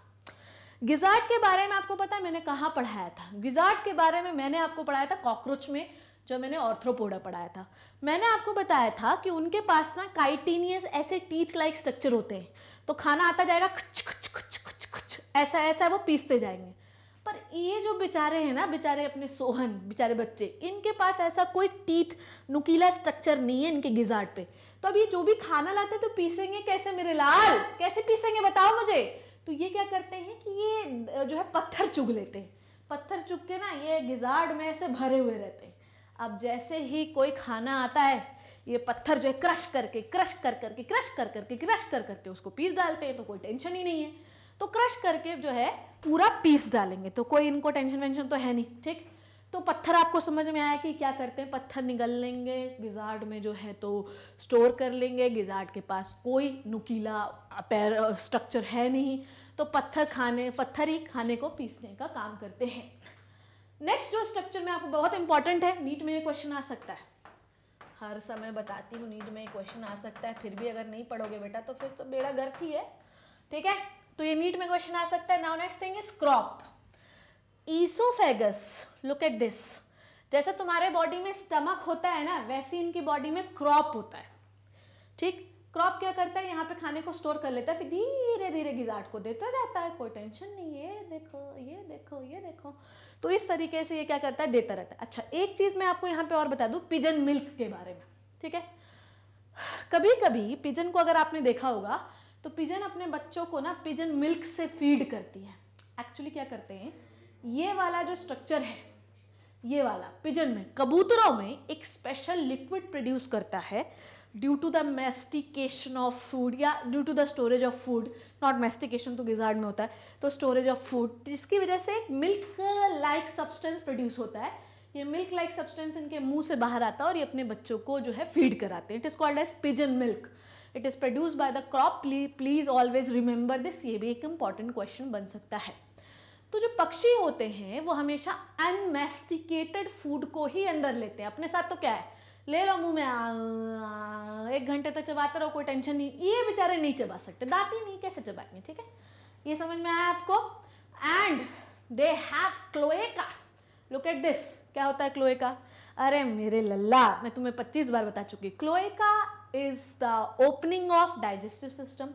S1: गिजार्ट के बारे में आपको पता है मैंने कहाँ पढ़ाया था गिजार्ट के बारे में मैंने आपको पढ़ाया था कॉकरोच में जो मैंने ऑर्थ्रोपोडा पढ़ाया था मैंने आपको बताया था कि उनके पास ना काइटीनियस ऐसे टीथ लाइक स्ट्रक्चर होते हैं तो खाना आता जाएगा खुच खुच खुच ऐसा ऐसा वो पीसते जाएंगे पर ये जो बेचारे हैं ना बेचारे अपने सोहन बेचारे बच्चे इनके पास ऐसा कोई टीथ नुकीला स्ट्रक्चर नहीं है इनके गिजार्ड पे तो अब ये जो भी खाना लाते हैं तो पीसेंगे कैसे मेरे लाल कैसे पीसेंगे बताओ मुझे तो ये क्या करते हैं कि ये जो है पत्थर चुग लेते हैं पत्थर चुग के ना ये गिजार्ड में ऐसे भरे हुए रहते हैं अब जैसे ही कोई खाना आता है ये पत्थर जो है क्रश करके क्रश कर करके क्रश कर करके क्रश कर करके उसको पीस डालते हैं तो कोई टेंशन ही नहीं है तो क्रश करके जो है पूरा पीस डालेंगे तो कोई इनको टेंशन वेंशन तो है नहीं ठीक तो पत्थर आपको समझ में आया कि क्या करते हैं पत्थर निगल लेंगे गिजार्ड में जो है तो स्टोर कर लेंगे गिजार्ड के पास कोई नुकीला पैर स्ट्रक्चर है नहीं तो पत्थर खाने पत्थर ही खाने को पीसने का काम करते हैं नेक्स्ट जो स्ट्रक्चर में आपको बहुत इंपॉर्टेंट है नीट में ये क्वेश्चन आ सकता है हर समय बताती हूँ नीट में ये क्वेश्चन आ सकता है फिर भी अगर नहीं पढ़ोगे बेटा तो फिर तो बेड़ा गर्थ ही है ठीक है तो ये नीट में क्वेश्चन आ सकता है now next thing is crop oesophagus look at this जैसे तुम्हारे बॉडी में स्टमक होता है ना वैसे इनकी बॉडी में क्रॉप होता है ठीक क्रॉप क्या करता है यहाँ पे खाने को स्टोर कर लेता है फिर धीरे धीरे गिजाट को देता रहता है कोई टेंशन नहीं ये देखो ये देखो ये देखो तो इस तरीके से ये क्या करता है देता रहता है अच्छा एक चीज़ मैं आपको यहाँ पे और बता दू पिजन मिल्क के बारे में ठीक है कभी कभी पिजन को अगर आपने देखा होगा तो पिजन अपने बच्चों को ना पिजन मिल्क से फीड करती है एक्चुअली क्या करते हैं ये वाला जो स्ट्रक्चर है ये वाला पिजन में कबूतरों में एक स्पेशल लिक्विड प्रोड्यूस करता है due to the mastication of food या due to the storage of food not mastication तो गिजार्ड में होता है तो स्टोरेज ऑफ फूड जिसकी वजह से एक मिल्क लाइक सब्सटेंस प्रोड्यूस होता है ये मिल्क लाइक सब्सटेंस इनके मुंह से बाहर आता है और ये अपने बच्चों को जो है फीड कराते हैं it is called as pigeon milk it is produce by the crop please always remember this ये भी एक इंपॉर्टेंट क्वेश्चन बन सकता है तो जो पक्षी होते हैं वो हमेशा अनमेस्टिकेटेड फूड को ही अंदर लेते हैं अपने साथ तो क्या है ले लो मुंह में एक घंटे तो चबाते रहो कोई टेंशन नहीं ये बेचारे नहीं चबा सकते दांत ही नहीं कैसे चबाएंगे ठीक है ये समझ में आया आपको and they have cloaca look at this क्या होता है क्लोएका अरे मेरे लल्ला मैं तुम्हें 25 बार बता चुकी cloaca is the opening of digestive system.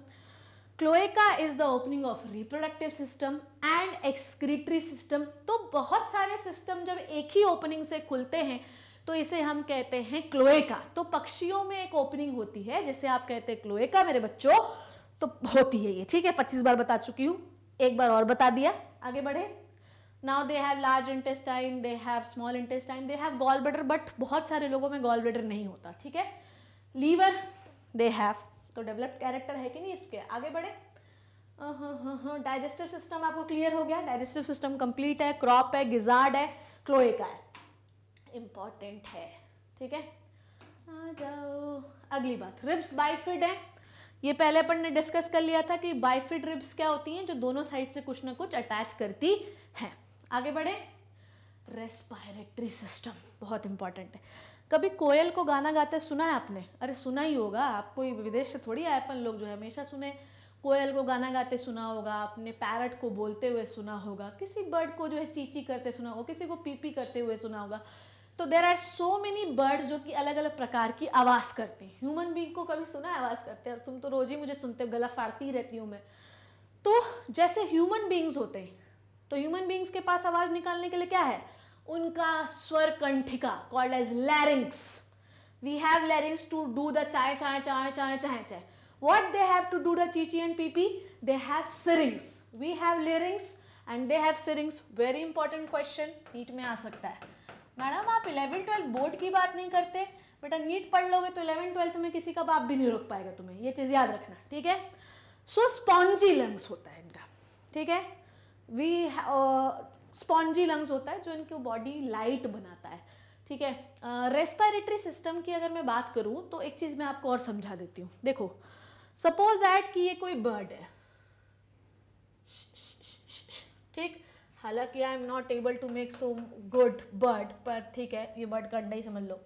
S1: Cloaca is the opening of reproductive system and excretory system तो बहुत सारे सिस्टम जब एक ही ओपनिंग से खुलते हैं तो इसे हम कहते हैं क्लोएका तो पक्षियों में एक ओपनिंग होती है जैसे आप कहते हैं क्लोएका मेरे बच्चों तो होती है ये ठीक है पच्चीस बार बता चुकी हूँ एक बार और बता दिया आगे बढ़े now they have large intestine they have small intestine they have gall bladder but बहुत सारे लोगों में गॉल ब्लेडर नहीं होता ठीक है लीवर दे हैव तो डेवलप्ड कैरेक्टर है कि नहीं इसके आगे बढ़े डाइजेस्टिव सिस्टम आपको क्लियर हो गया डाइजेस्टिव सिस्टम कंप्लीट है क्रॉप है गिजार्ड है क्लोए का है इंपॉर्टेंट है ठीक है आ जाओ अगली बात रिब्स बाइफिड है ये पहले अपन ने डिस्कस कर लिया था कि बाइफिड रिब्स क्या होती हैं जो दोनों साइड से कुछ ना कुछ अटैच करती हैं आगे बढ़े रेस्पायरेटरी सिस्टम बहुत इंपॉर्टेंट है कभी कोयल को गाना गाते सुना है आपने अरे सुना ही होगा आप कोई विदेश से थोड़ी आए अपन लोग जो है हमेशा सुने कोयल को गाना गाते सुना होगा आपने पैरट को बोलते हुए सुना होगा किसी बर्ड को जो है चीची करते सुना होगा किसी को पीपी करते हुए सुना होगा तो there are so many bird जो कि अलग अलग प्रकार की आवाज़ करती ह्यूमन बींग को कभी सुना है आवाज़ करते और तुम तो रोज़ ही मुझे सुनते हो गला फाड़ती ही रहती हूँ मैं तो जैसे ह्यूमन बींग्स होते हैं तो ह्यूमन बींग्स के पास आवाज़ निकालने के लिए क्या है उनका स्वर कंठिका called as larynx we have larynx to do the चाय चाय चाय चाय चाय चाय what they have to do the चीची एंड पीपी they have syrinx we have larynx and they have syrinx very important question NEET में आ सकता है मैडम आप इलेवन ट्वेल्थ बोर्ड की बात नहीं करते बेटा नीट पढ़ लोगे तो इलेवन ट्वेल्थ में किसी का बाप भी नहीं रोक पाएगा तुम्हें ये चीज़ याद रखना ठीक है सो स्पॉन्जी लंग्स होता है इनका ठीक है वी स्पॉन्जी लंग्स होता है जो इनकी बॉडी लाइट बनाता है ठीक है रेस्पायरेटरी सिस्टम की अगर मैं बात करूँ तो एक चीज़ मैं आपको और समझा देती हूँ देखो सपोज दैट कि ये कोई बर्ड है ठीक हालांकि I am not able to make so good bird पर ठीक है ये बर्ड का अंडा ही समझ लो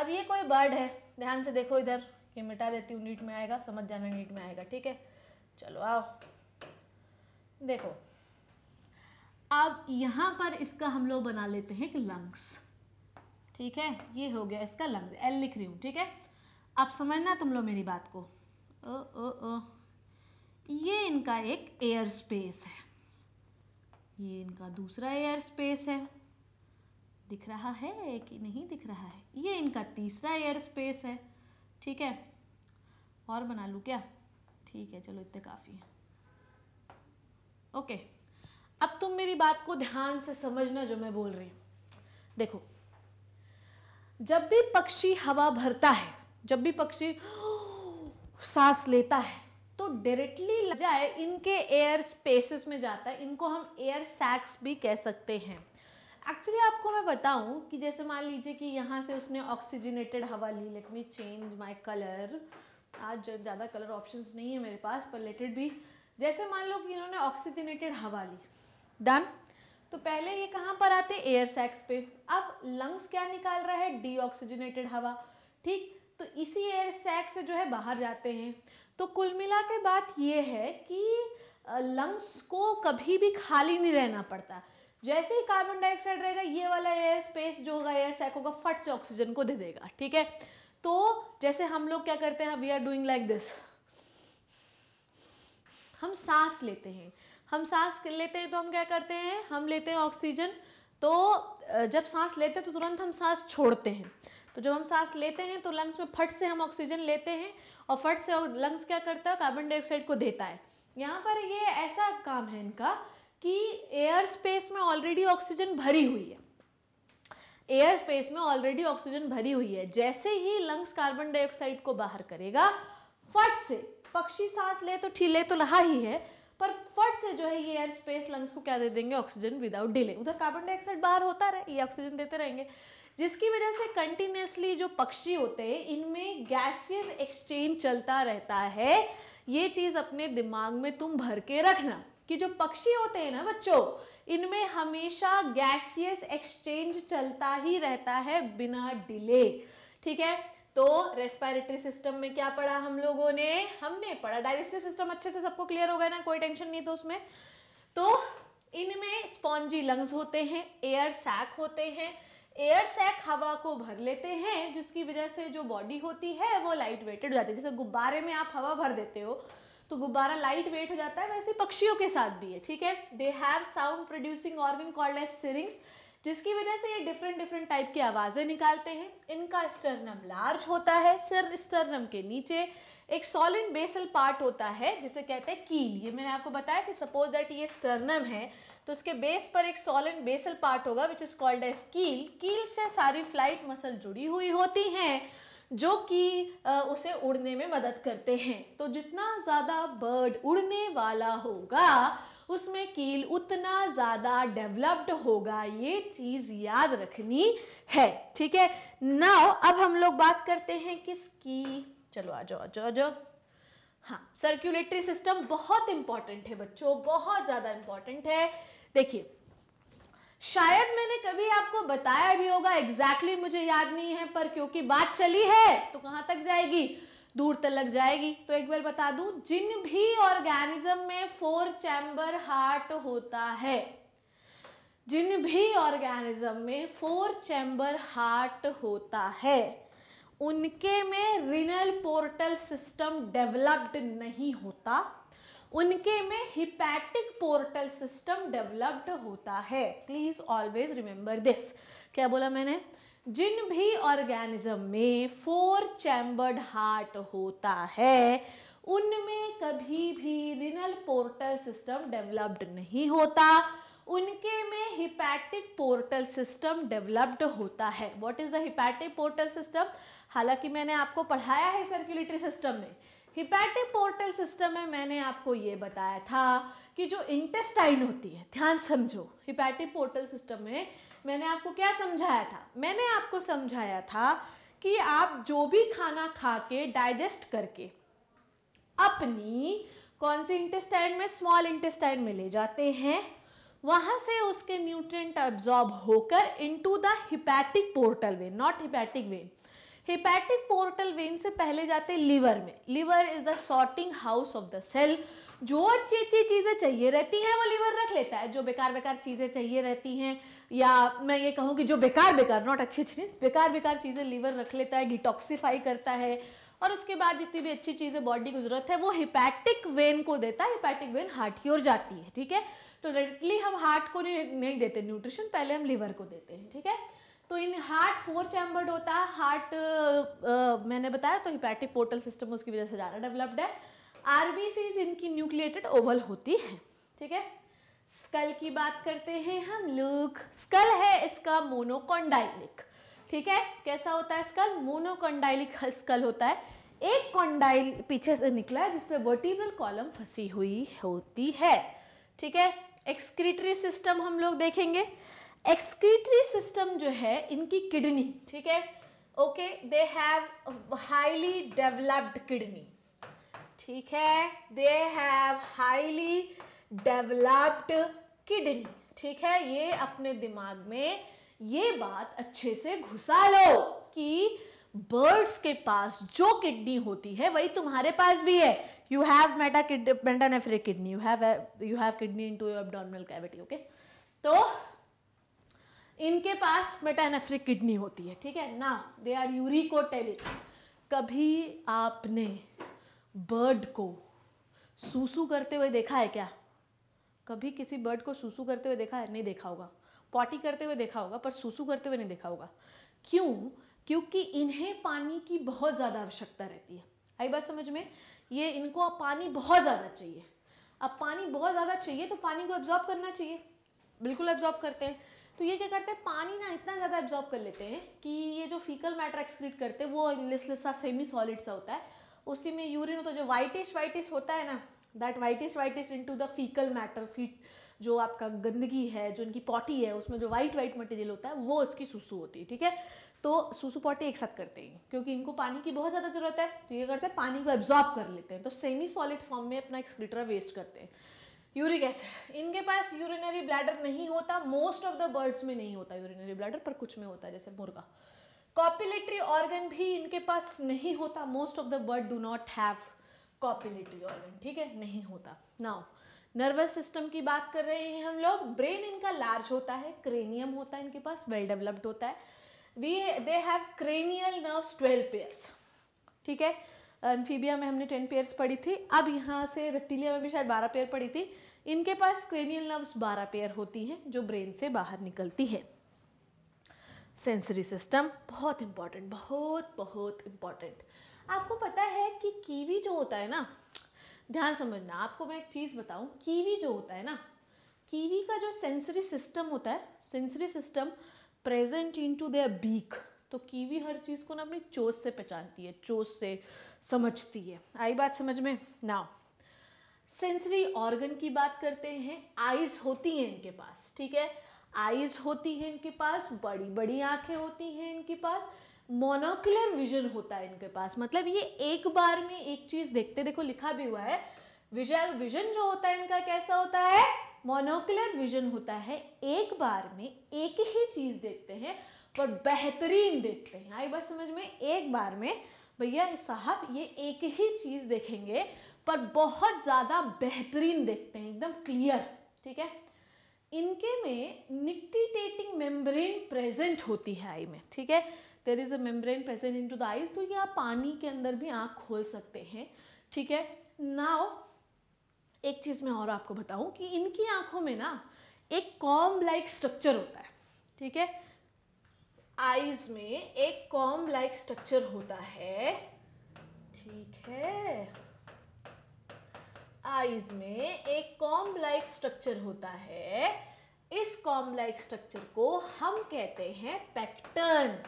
S1: अब ये कोई बर्ड है ध्यान से देखो इधर ये मिटा देती हूँ नीट में आएगा समझ जाना नीट में आएगा ठीक है चलो आओ देखो अब यहाँ पर इसका हम लोग बना लेते हैं कि लंग्स ठीक है ये हो गया इसका लंग्स एल लिख रही हूँ ठीक है अब समझना तुम लोग मेरी बात को ओ ओ ओ ये इनका एक एयर स्पेस है ये इनका दूसरा एयर स्पेस है दिख रहा है कि नहीं दिख रहा है ये इनका तीसरा एयर स्पेस है ठीक है और बना लूँ क्या ठीक है चलो इतने काफ़ी है ओके अब तुम मेरी बात को ध्यान से समझना जो मैं बोल रही हूं देखो जब भी पक्षी हवा भरता है जब भी पक्षी सांस लेता है तो डायरेक्टली लग जाए इनके एयर स्पेसेस में जाता है इनको हम एयर सैक्स भी कह सकते हैं एक्चुअली आपको मैं बताऊं कि जैसे मान लीजिए कि यहाँ से उसने ऑक्सीजनेटेड हवा ली let me change my colour आज ज़्यादा कलर ऑप्शंस नहीं है मेरे पास पर लेटेड भी जैसे मान लो कि इन्होंने ऑक्सीजनेटेड हवा ली डन तो पहले ये कहाँ पर आते एयर सैक्स पे अब लंग्स क्या निकाल रहा है डीऑक्सीजनेटेड हवा ठीक तो इसी एयर सैक से जो है बाहर जाते हैं तो कुल मिला के बात ये है कि लंग्स को कभी भी खाली नहीं रहना पड़ता जैसे ही कार्बन डाइऑक्साइड रहेगा ये वाला एयर स्पेस जो होगा एयर सैक होगा फट से ऑक्सीजन को दे देगा ठीक है तो जैसे हम लोग क्या करते हैं we are doing like this हम सांस लेते हैं हम सांस लेते हैं तो हम क्या करते हैं हम लेते हैं ऑक्सीजन तो जब सांस लेते हैं तो तुरंत हम सांस छोड़ते हैं तो जब हम सांस लेते हैं तो लंग्स में फट से हम ऑक्सीजन लेते हैं और फट से लंग्स क्या करता है कार्बन डाइऑक्साइड को देता है यहाँ पर ये ऐसा काम है इनका कि एयर स्पेस में ऑलरेडी ऑक्सीजन भरी हुई है एयर स्पेस में ऑलरेडी ऑक्सीजन भरी हुई है जैसे ही लंग्स कार्बन डाइऑक्साइड को बाहर करेगा फट से पक्षी सांस ले तो ठीक ले तो रहा ही है पर फट से जो है ये एयर स्पेस लंग्स को क्या दे देंगे ऑक्सीजन विदाउट डिले उधर कार्बन डाइऑक्साइड बाहर होता रहे ये ऑक्सीजन देते रहेंगे जिसकी वजह से कंटिन्यूसली जो पक्षी होते हैं इनमें गैसियस एक्सचेंज चलता रहता है ये चीज़ अपने दिमाग में तुम भर के रखना कि जो पक्षी होते हैं ना बच्चों इनमें हमेशा गैसियस एक्सचेंज चलता ही रहता है बिना डिले ठीक है तो रेस्पायरेटरी सिस्टम में क्या पढ़ा हम लोगों ने हमने पढ़ा डाइजेस्टिव सिस्टम अच्छे से सबको क्लियर हो गया ना कोई टेंशन नहीं तो उसमें तो इनमें स्पॉन्जी लंग्स होते हैं एयर सैक होते हैं एयर सैक हवा को भर लेते हैं जिसकी वजह से जो बॉडी होती है वो लाइट वेटेड हो जाती है जैसे गुब्बारे में आप हवा भर देते हो तो गुब्बारा लाइट वेट हो जाता है वैसे पक्षियों के साथ भी है ठीक है they have sound producing organ called as syrinx जिसकी वजह से ये डिफरेंट डिफरेंट टाइप की आवाज़ें निकालते हैं इनका स्टर्नम लार्ज होता है सिर स्टर्नम के नीचे एक सॉलिड बेसल पार्ट होता है जिसे कहते हैं कील ये मैंने आपको बताया कि सपोज दैट ये स्टर्नम है तो उसके बेस पर एक सॉलिड बेसल पार्ट होगा विच इज़ कॉल्ड एज कील कील से सारी फ्लाइट मसल जुड़ी हुई होती हैं जो कि उसे उड़ने में मदद करते हैं तो जितना ज़्यादा बर्ड उड़ने वाला होगा उसमें कील उतना ज़्यादा डेवलप्ड होगा ये चीज़ याद रखनी है ठीक है नाउ अब हम लोग बात करते हैं किसकी चलो आ जाओ आ जाओ आ जाओ हाँ सर्क्यूलेटरी सिस्टम बहुत इंपॉर्टेंट है बच्चों बहुत ज़्यादा इंपॉर्टेंट है देखिए शायद मैंने कभी आपको बताया भी होगा एग्जैक्टली exactly मुझे याद नहीं है पर क्योंकि बात चली है तो कहाँ तक जाएगी दूर तक लग जाएगी तो एक बार बता दूं जिन भी ऑर्गेनिज्म में फोर चैम्बर हार्ट होता है जिन भी ऑर्गेनिज्म में फोर चैम्बर हार्ट होता है उनके में रिनल पोर्टल सिस्टम डेवलप्ड नहीं होता उनके में हिपैटिक पोर्टल सिस्टम डेवलप्ड होता है प्लीज़ ऑलवेज रिमेंबर दिस क्या बोला मैंने जिन भी ऑर्गेनिज्म में फोर चैम्बर्ड हार्ट होता है उनमें कभी भी रिनल पोर्टल सिस्टम डेवलप्ड नहीं होता उनके में हिपैटिक पोर्टल सिस्टम डेवलप्ड होता है what is the hepatic portal system हालांकि मैंने आपको पढ़ाया है सर्कुलेटरी सिस्टम में हिपैटिक पोर्टल सिस्टम में मैंने आपको ये बताया था कि जो इंटेस्टाइन होती है ध्यान समझो हिपैटिक पोर्टल सिस्टम में मैंने आपको क्या समझाया था मैंने आपको समझाया था कि आप जो भी खाना खा के डाइजेस्ट करके अपनी कौन सी इंटेस्टाइन में स्मॉल इंटेस्टाइन में ले जाते हैं वहां से उसके न्यूट्रिएंट अब्जॉर्ब होकर into the hepatic portal vein not hepatic vein hepatic portal vein से पहले जाते लीवर में liver is the sorting house of the cell जो अच्छी अच्छी चीज़ें चाहिए रहती हैं वो लीवर रख लेता है जो बेकार बेकार चीज़ें चाहिए रहती हैं या मैं ये कहूँ कि जो बेकार बेकार नॉट अच्छी अच्छी बेकार बेकार चीज़ें लीवर रख लेता है डिटॉक्सीफाई करता है और उसके बाद जितनी भी अच्छी चीज़ें बॉडी की ज़रूरत है वो हिपैटिक वेन को देता है हिपैटिक वेन हार्ट की ओर जाती है ठीक है तो डायरेक्टली हम हार्ट को नहीं देते न्यूट्रिशन पहले हम लीवर को देते हैं ठीक है तो इन हार्ट फोर चैम्बर्ड होता है हार्ट आ, मैंने बताया तो हिपैटिक पोर्टल सिस्टम उसकी वजह से ज़्यादा डेवलप्ड है आरबीसी इनकी न्यूक्लिएटेड ओवल होती है ठीक है स्कल की बात करते हैं हम लोग स्कल है इसका मोनोकोंडाइलिक ठीक है कैसा होता है स्कल मोनोकोंडाइलिक स्कल होता है एक कॉन्डाइल पीछे से निकला है जिससे वर्टिब्रल कॉलम फंसी हुई होती है ठीक है एक्सक्रीटरी सिस्टम हम लोग देखेंगे एक्सक्रीटरी सिस्टम जो है इनकी किडनी ठीक है okay they have highly developed kidney ठीक है they have highly developed kidney ठीक है ये अपने दिमाग में ये बात अच्छे से घुसा लो कि बर्ड्स के पास जो किडनी होती है वही तुम्हारे पास भी है you have meta metanephric kidney you have you have kidney into abdominal cavity okay तो इनके पास मेटानेफ्रिक किडनी होती है ठीक है ना दे आर यूरिकोटेलिक कभी आपने बर्ड को सूसू करते हुए देखा है क्या कभी किसी बर्ड को सूसू करते हुए देखा है नहीं देखा होगा पॉटी करते हुए देखा होगा पर सूसू करते हुए नहीं देखा होगा क्यों क्योंकि इन्हें पानी की बहुत ज़्यादा आवश्यकता रहती है आई बात समझ में ये इनको पानी बहुत ज़्यादा चाहिए अब पानी बहुत ज़्यादा चाहिए तो पानी को एब्जॉर्ब करना चाहिए बिल्कुल एब्जॉर्ब करते हैं तो ये क्या करते हैं पानी ना इतना ज़्यादा एब्जॉर्ब कर लेते हैं कि ये जो फीकल मैटर एक्सक्रीट करते हैं वो लिस सेमी सॉलिड सा होता है उसी में यूरिन होता है जो वाइटिश वाइटिश होता है ना that whitish whitish to the fecal matter feet जो आपका गंदगी है जो इनकी पॉटी है उसमें जो वाइट वाइट मटेरियल होता है वो इसकी सुसु होती है ठीक है तो सुसु पॉटी एक साथ करते हैं क्योंकि इनको पानी की बहुत ज़्यादा ज़रूरत है तो ये करते हैं पानी को एब्जॉर्ब कर लेते हैं तो सेमी सॉलिड फॉर्म में अपना एक्सक्रीटर वेस्ट करते हैं यूरिक एसिड इनके पास यूरिनरी ब्लैडर नहीं होता मोस्ट ऑफ द बर्ड्स में नहीं होता यूरिनरी ब्लैडर पर कुछ में होता है जैसे मुर्गा कॉपिलेटरी ऑर्गन भी इनके पास नहीं होता most of the bird do not have copulatory organ ठीक है नहीं होता नाउ नर्वस सिस्टम की बात कर रहे हैं हम लोग ब्रेन इनका लार्ज होता है क्रेनियम होता है इनके पास वेल डेवलप्ड होता है we they have cranial nerves twelve pairs ठीक है एम्फीबिया में हमने टेन पेयर्स पढ़ी थी अब यहाँ से रेप्टिलिया में भी शायद बारह पेयर पढ़ी थी इनके पास क्रेनियल नर्व्स बारह पेयर होती हैं जो ब्रेन से बाहर निकलती है सेंसरी सिस्टम बहुत इंपॉर्टेंट बहुत बहुत इंपॉर्टेंट आपको पता है कि कीवी जो होता है ना ध्यान समझना आपको मैं एक चीज़ बताऊं कीवी जो होता है ना कीवी का जो सेंसरी सिस्टम होता है sensory system present into their beak तो कीवी हर चीज़ को ना अपनी चोस से पहचानती है चोस से समझती है आई बात समझ में ना सेंसरी ऑर्गन की बात करते हैं आइज़ होती हैं इनके पास ठीक है आइज़ होती हैं इनके पास बड़ी बड़ी आँखें होती हैं इनके पास मोनोकुलर विजन होता है इनके पास मतलब ये एक बार में एक चीज देखते देखो लिखा भी हुआ है विजन विजन जो होता है इनका कैसा होता है मोनोकुलर विजन होता है एक बार में एक ही चीज देखते हैं पर बेहतरीन देखते हैं आई बात समझ में एक बार में भैया साहब ये एक ही चीज देखेंगे पर बहुत ज़्यादा बेहतरीन देखते हैं एकदम क्लियर ठीक है इनके में निक्टिटेटिंग मेम्ब्रेन प्रेजेंट होती है आई में ठीक है there is a membrane present into the eyes तो ये आप पानी के अंदर भी आँख खोल सकते हैं ठीक है नाव एक चीज़ मैं और आपको बताऊँ कि इनकी आँखों में ना एक कॉम लाइक स्ट्रक्चर होता है ठीक है आइज में एक कॉम लाइक स्ट्रक्चर होता है ठीक है आइज में एक कॉम लाइक स्ट्रक्चर होता है इस कॉम लाइक स्ट्रक्चर को हम कहते हैं पैक्टर्न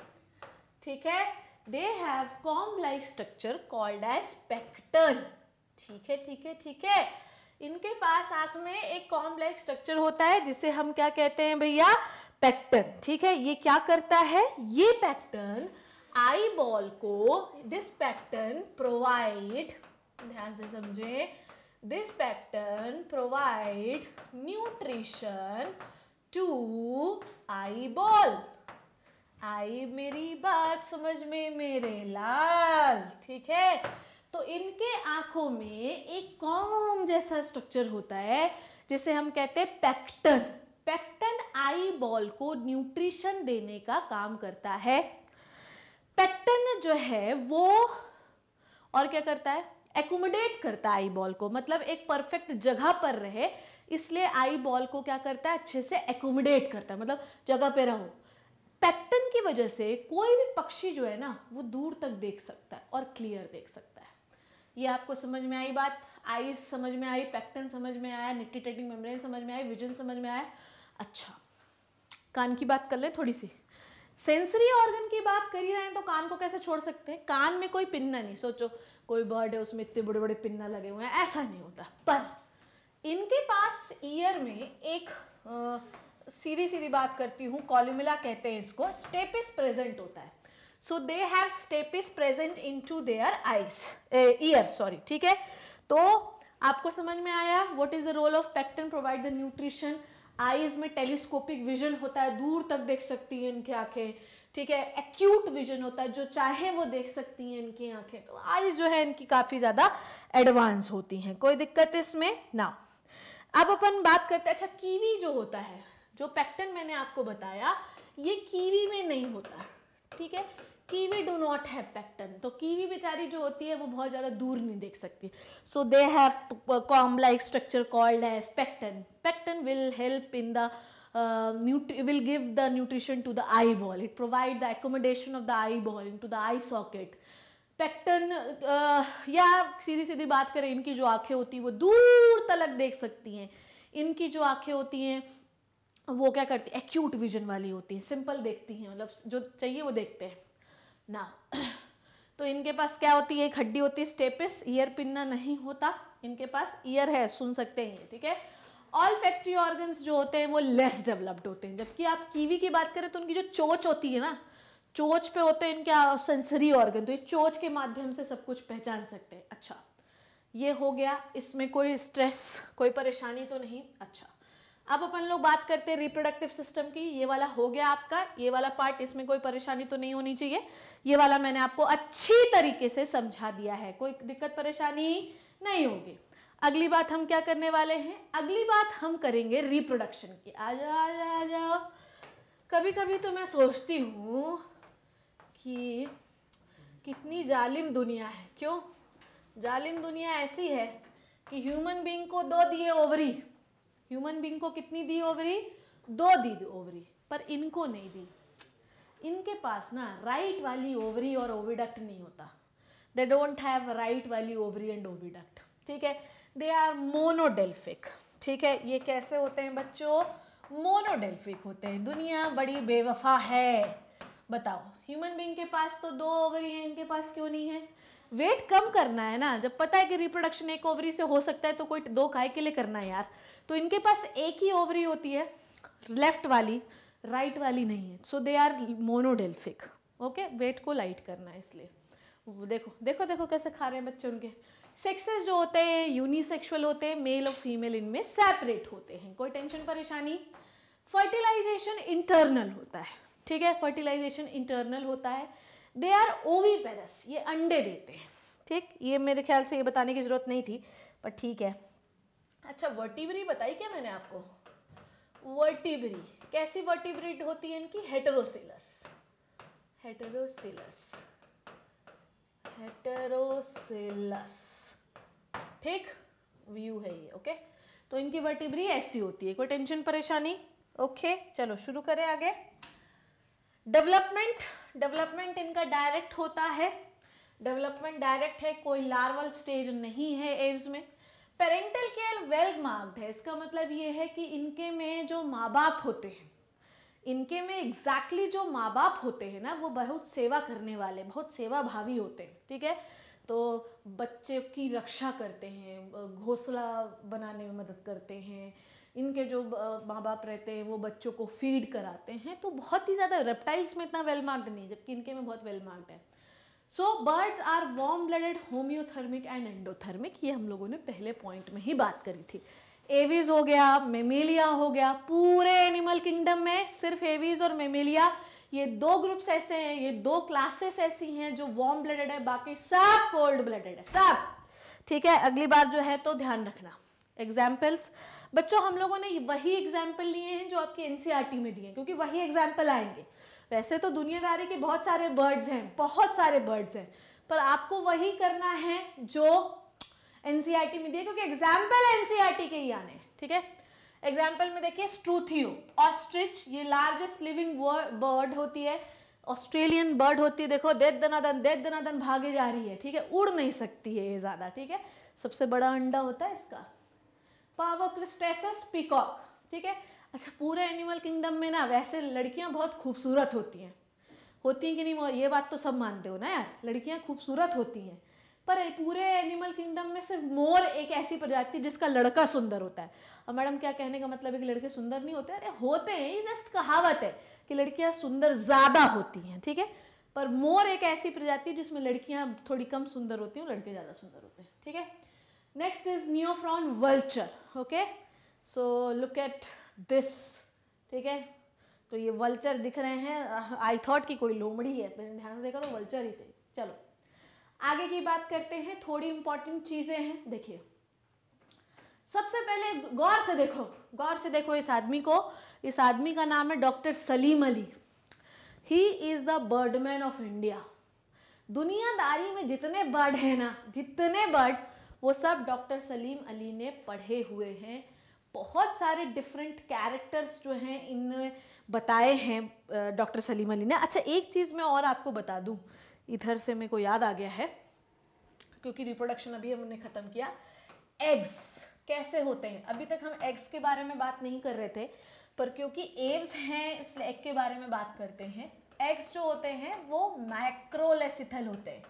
S1: ठीक है they have comb like structure called as pecten ठीक है ठीक है ठीक है इनके पास आंख में एक कॉम लाइक स्ट्रक्चर होता है जिसे हम क्या कहते हैं भैया पैक्टन ठीक है ये क्या करता है ये पैक्टन आई बॉल को दिस पैक्टन प्रोवाइड ध्यान से समझे this pecten provide nutrition to eyeball आई मेरी बात समझ में मेरे लाल ठीक है तो इनके आंखों में एक कॉम जैसा स्ट्रक्चर होता है जिसे हम कहते हैं पैक्टन पैक्टन आई बॉल को न्यूट्रिशन देने का काम करता है पैक्टन जो है वो और क्या करता है एकोमोडेट करता है आई बॉल को मतलब एक परफेक्ट जगह पर रहे इसलिए आई बॉल को क्या करता है अच्छे से एकोमोडेट करता है मतलब जगह पे रहो पैटर्न की वजह से कोई भी पक्षी जो है ना वो दूर तक देख सकता है और क्लियर देख सकता है ये आपको समझ में आई बात आई समझ में आई पैक्टन समझ में आया निटिटेटिंग मेम्ब्रेन समझ में आई विजन समझ में आया अच्छा कान की बात कर लें थोड़ी सी सेंसरी ऑर्गन की बात करी रहे हैं तो कान को कैसे छोड़ सकते हैं कान में कोई पिन्ना नहीं सोचो कोई बर्ड है उसमें इतने बड़े बड़े पिन्ना लगे हुए हैं ऐसा नहीं होता पर इनके पास ईयर में एक आ, सीधी सीधी बात करती हूँ कॉलिमिला कहते हैं इसको स्टेपिस प्रेजेंट होता है so they have stapes present into their eyes ear sorry ठीक है तो आपको समझ में आया what is the role of pecten provide the nutrition eyes में टेलीस्कोपिक विजन होता है दूर तक देख सकती हैं इनकी आंखें ठीक है एक्यूट विजन होता है जो चाहे वो देख सकती हैं इनकी आंखें तो आईज जो है इनकी काफ़ी ज़्यादा एडवांस होती हैं कोई दिक्कत इसमें ना अब अपन बात करते हैं अच्छा कीवी जो होता है जो पैक्टिन मैंने आपको बताया ये कीवी में नहीं होता ठीक है kiwi do not have pecten तो कीवी बेचारी जो होती है वो बहुत ज़्यादा दूर नहीं देख सकती so they have comb like structure called as pecten pecten will help in the nutri will give the nutrition to the eyeball it provide the accommodation of the eyeball into the eye socket pecten या सीधी सीधी बात करें इनकी जो आँखें होती हैं वो दूर तलक देख सकती हैं इनकी जो आँखें होती हैं वो क्या करती है एक्यूट विजन वाली होती है सिंपल देखती हैं मतलब जो चाहिए वो देखते हैं ना तो इनके पास क्या होती है एक हड्डी होती है स्टेपिस ईयर पिन्ना नहीं होता इनके पास ईयर है सुन सकते हैं ठीक है ऑल फैक्ट्री ऑर्गन्स जो होते हैं वो लेस डेवलप्ड होते हैं जबकि आप कीवी की बात करें तो उनकी जो चोच होती है ना चोच पे होते हैं इनके सेंसरी ऑर्गन तो ये चोच के माध्यम से सब कुछ पहचान सकते हैं अच्छा ये हो गया इसमें कोई स्ट्रेस कोई परेशानी तो नहीं अच्छा अब अपन लोग बात करते हैं रिप्रोडक्टिव सिस्टम की ये वाला हो गया आपका ये वाला पार्ट इसमें कोई परेशानी तो नहीं होनी चाहिए ये वाला मैंने आपको अच्छी तरीके से समझा दिया है कोई दिक्कत परेशानी नहीं होगी अगली बात हम क्या करने वाले हैं अगली बात हम करेंगे रिप्रोडक्शन की आ जाओ आ जाओ आ जाओ कभी कभी तो मैं सोचती हूँ कि कितनी जालिम दुनिया है क्यों जालिम दुनिया ऐसी है कि ह्यूमन बींग को दो दिए ओवरी ह्यूमन बींग को कितनी दी ओवरी दो दी ओवरी पर इनको नहीं दी इनके पास ना राइट वाली ओवरी और ओविडक्ट नहीं होता दे डोंट हैव राइट वाली ओवरी एंड ओविडक्ट ठीक है दे आर मोनोडेल्फिक ठीक है ये कैसे होते हैं बच्चों मोनोडेल्फिक होते हैं दुनिया बड़ी बेवफा है बताओ ह्यूमन बींग के पास तो दो ओवरी है इनके पास क्यों नहीं है वेट कम करना है ना जब पता है कि रिप्रोडक्शन एक ओवरी से हो सकता है तो कोई दो काय के लिए करना है यार तो इनके पास एक ही ओवरी होती है लेफ्ट वाली राइट right वाली नहीं है so they are monodelphic okay weight को लाइट करना है इसलिए देखो देखो देखो कैसे खा रहे हैं बच्चे उनके सेक्सेस जो होते हैं यूनिसेक्सुअल होते हैं मेल और फीमेल इनमें सेपरेट होते हैं कोई टेंशन परेशानी फर्टिलाइजेशन इंटरनल होता है ठीक है फर्टिलाइजेशन इंटरनल होता है दे आर ओवी ये अंडे देते हैं ठीक ये मेरे ख्याल से ये बताने की ज़रूरत नहीं थी पर ठीक है अच्छा वर्टिब्री बताई क्या मैंने आपको वर्टिब्री कैसी वर्टिब्रेड होती है इनकी हेटरोसिलस हेटरोसिलस हेटरोसिलस ठीक व्यू है ये ओके तो इनकी वर्टिब्री ऐसी होती है कोई टेंशन परेशानी ओके चलो शुरू करें आगे डेवलपमेंट डेवलपमेंट इनका डायरेक्ट होता है डेवलपमेंट डायरेक्ट है कोई लार्वल स्टेज नहीं है एव्स में पेरेंटल केयर वेल मार्क्ड है इसका मतलब ये है कि इनके में जो माँ बाप होते हैं इनके में एग्जैक्टली exactly जो माँ बाप होते हैं ना वो बहुत सेवा करने वाले बहुत सेवा भावी होते हैं ठीक है तो बच्चे की रक्षा करते हैं घोंसला बनाने में मदद करते हैं इनके जो माँ बाप रहते हैं वो बच्चों को फीड कराते हैं तो बहुत ही ज़्यादा रेप्टाइल्स में इतना वेल मार्क्ड नहीं जबकि इनके में बहुत वेल मार्क्ड है so birds are warm blooded homeothermic and endothermic ये हम लोगों ने पहले पॉइंट में ही बात करी थी एवीज हो गया मेमेलिया हो गया पूरे एनिमल किंगडम में सिर्फ एवीज और मेमेलिया ये दो ग्रुप्स ऐसे हैं ये दो क्लासेस ऐसी हैं जो वार्म ब्लडेड है बाकी सब कोल्ड ब्लडेड है सब ठीक है अगली बार जो है तो ध्यान रखना एग्जाम्पल्स बच्चों हम लोगों ने वही एग्जाम्पल लिए हैं जो आपके एनसीईआरटी e में दिए क्योंकि वही एग्जाम्पल आएंगे वैसे तो दुनियादारी के बहुत सारे बर्ड्स हैं बहुत सारे बर्ड्स हैं पर आपको वही करना है जो एन e में दिए क्योंकि एग्जाम्पल एन e के ही आने ठीक है एग्जाम्पल में देखिए स्ट्रूथियो ऑस्ट्रिच ये लार्जेस्ट लिविंग बर्ड होती है ऑस्ट्रेलियन बर्ड होती है देखो देद दनादन देद दनादन भागे जा रही है ठीक है उड़ नहीं सकती है ये ज़्यादा ठीक है सबसे बड़ा अंडा होता है इसका पावर क्रिस्टेस पिकॉक ठीक है अच्छा पूरे एनिमल किंगडम में ना वैसे लड़कियाँ बहुत खूबसूरत होती हैं होती हैं कि नहीं ये बात तो सब मानते हो ना यार लड़कियाँ खूबसूरत होती हैं पर पूरे एनिमल किंगडम में सिर्फ मोर एक ऐसी प्रजाति जिसका लड़का सुंदर होता है और मैडम क्या कहने का मतलब है कि लड़के सुंदर नहीं होते अरे होते हैं ये जस्ट कहावत है कि लड़कियाँ सुंदर ज़्यादा होती हैं ठीक है पर मोर एक ऐसी प्रजाति जिसमें लड़कियाँ थोड़ी कम सुंदर होती हैं लड़के ज़्यादा सुंदर होते हैं ठीक है next is Neophron vulture okay so look at this ठीक है तो ये वल्चर दिख रहे हैं आई थॉट कि कोई लोमड़ी है मैंने ध्यान से देखा तो वल्चर ही थे चलो आगे की बात करते हैं थोड़ी इंपॉर्टेंट चीज़ें हैं देखिए सबसे पहले गौर से देखो गौर से देखो इस आदमी को इस आदमी का नाम है doctor Salim Ali he is the birdman of India दुनियादारी में जितने बर्ड हैं ना जितने बर्ड वो सब डॉक्टर सलीम अली ने पढ़े हुए हैं बहुत सारे डिफरेंट कैरेक्टर्स जो हैं इन बताए हैं डॉक्टर सलीम अली ने अच्छा एक चीज़ मैं और आपको बता दूं इधर से मेरे को याद आ गया है क्योंकि रिप्रोडक्शन अभी हमने ख़त्म किया एग्स कैसे होते हैं अभी तक हम एग्स के बारे में बात नहीं कर रहे थे पर क्योंकि एव्स हैं इसलिए एग के बारे में बात करते हैं एग्स जो होते हैं वो माइक्रोलेसिथल होते हैं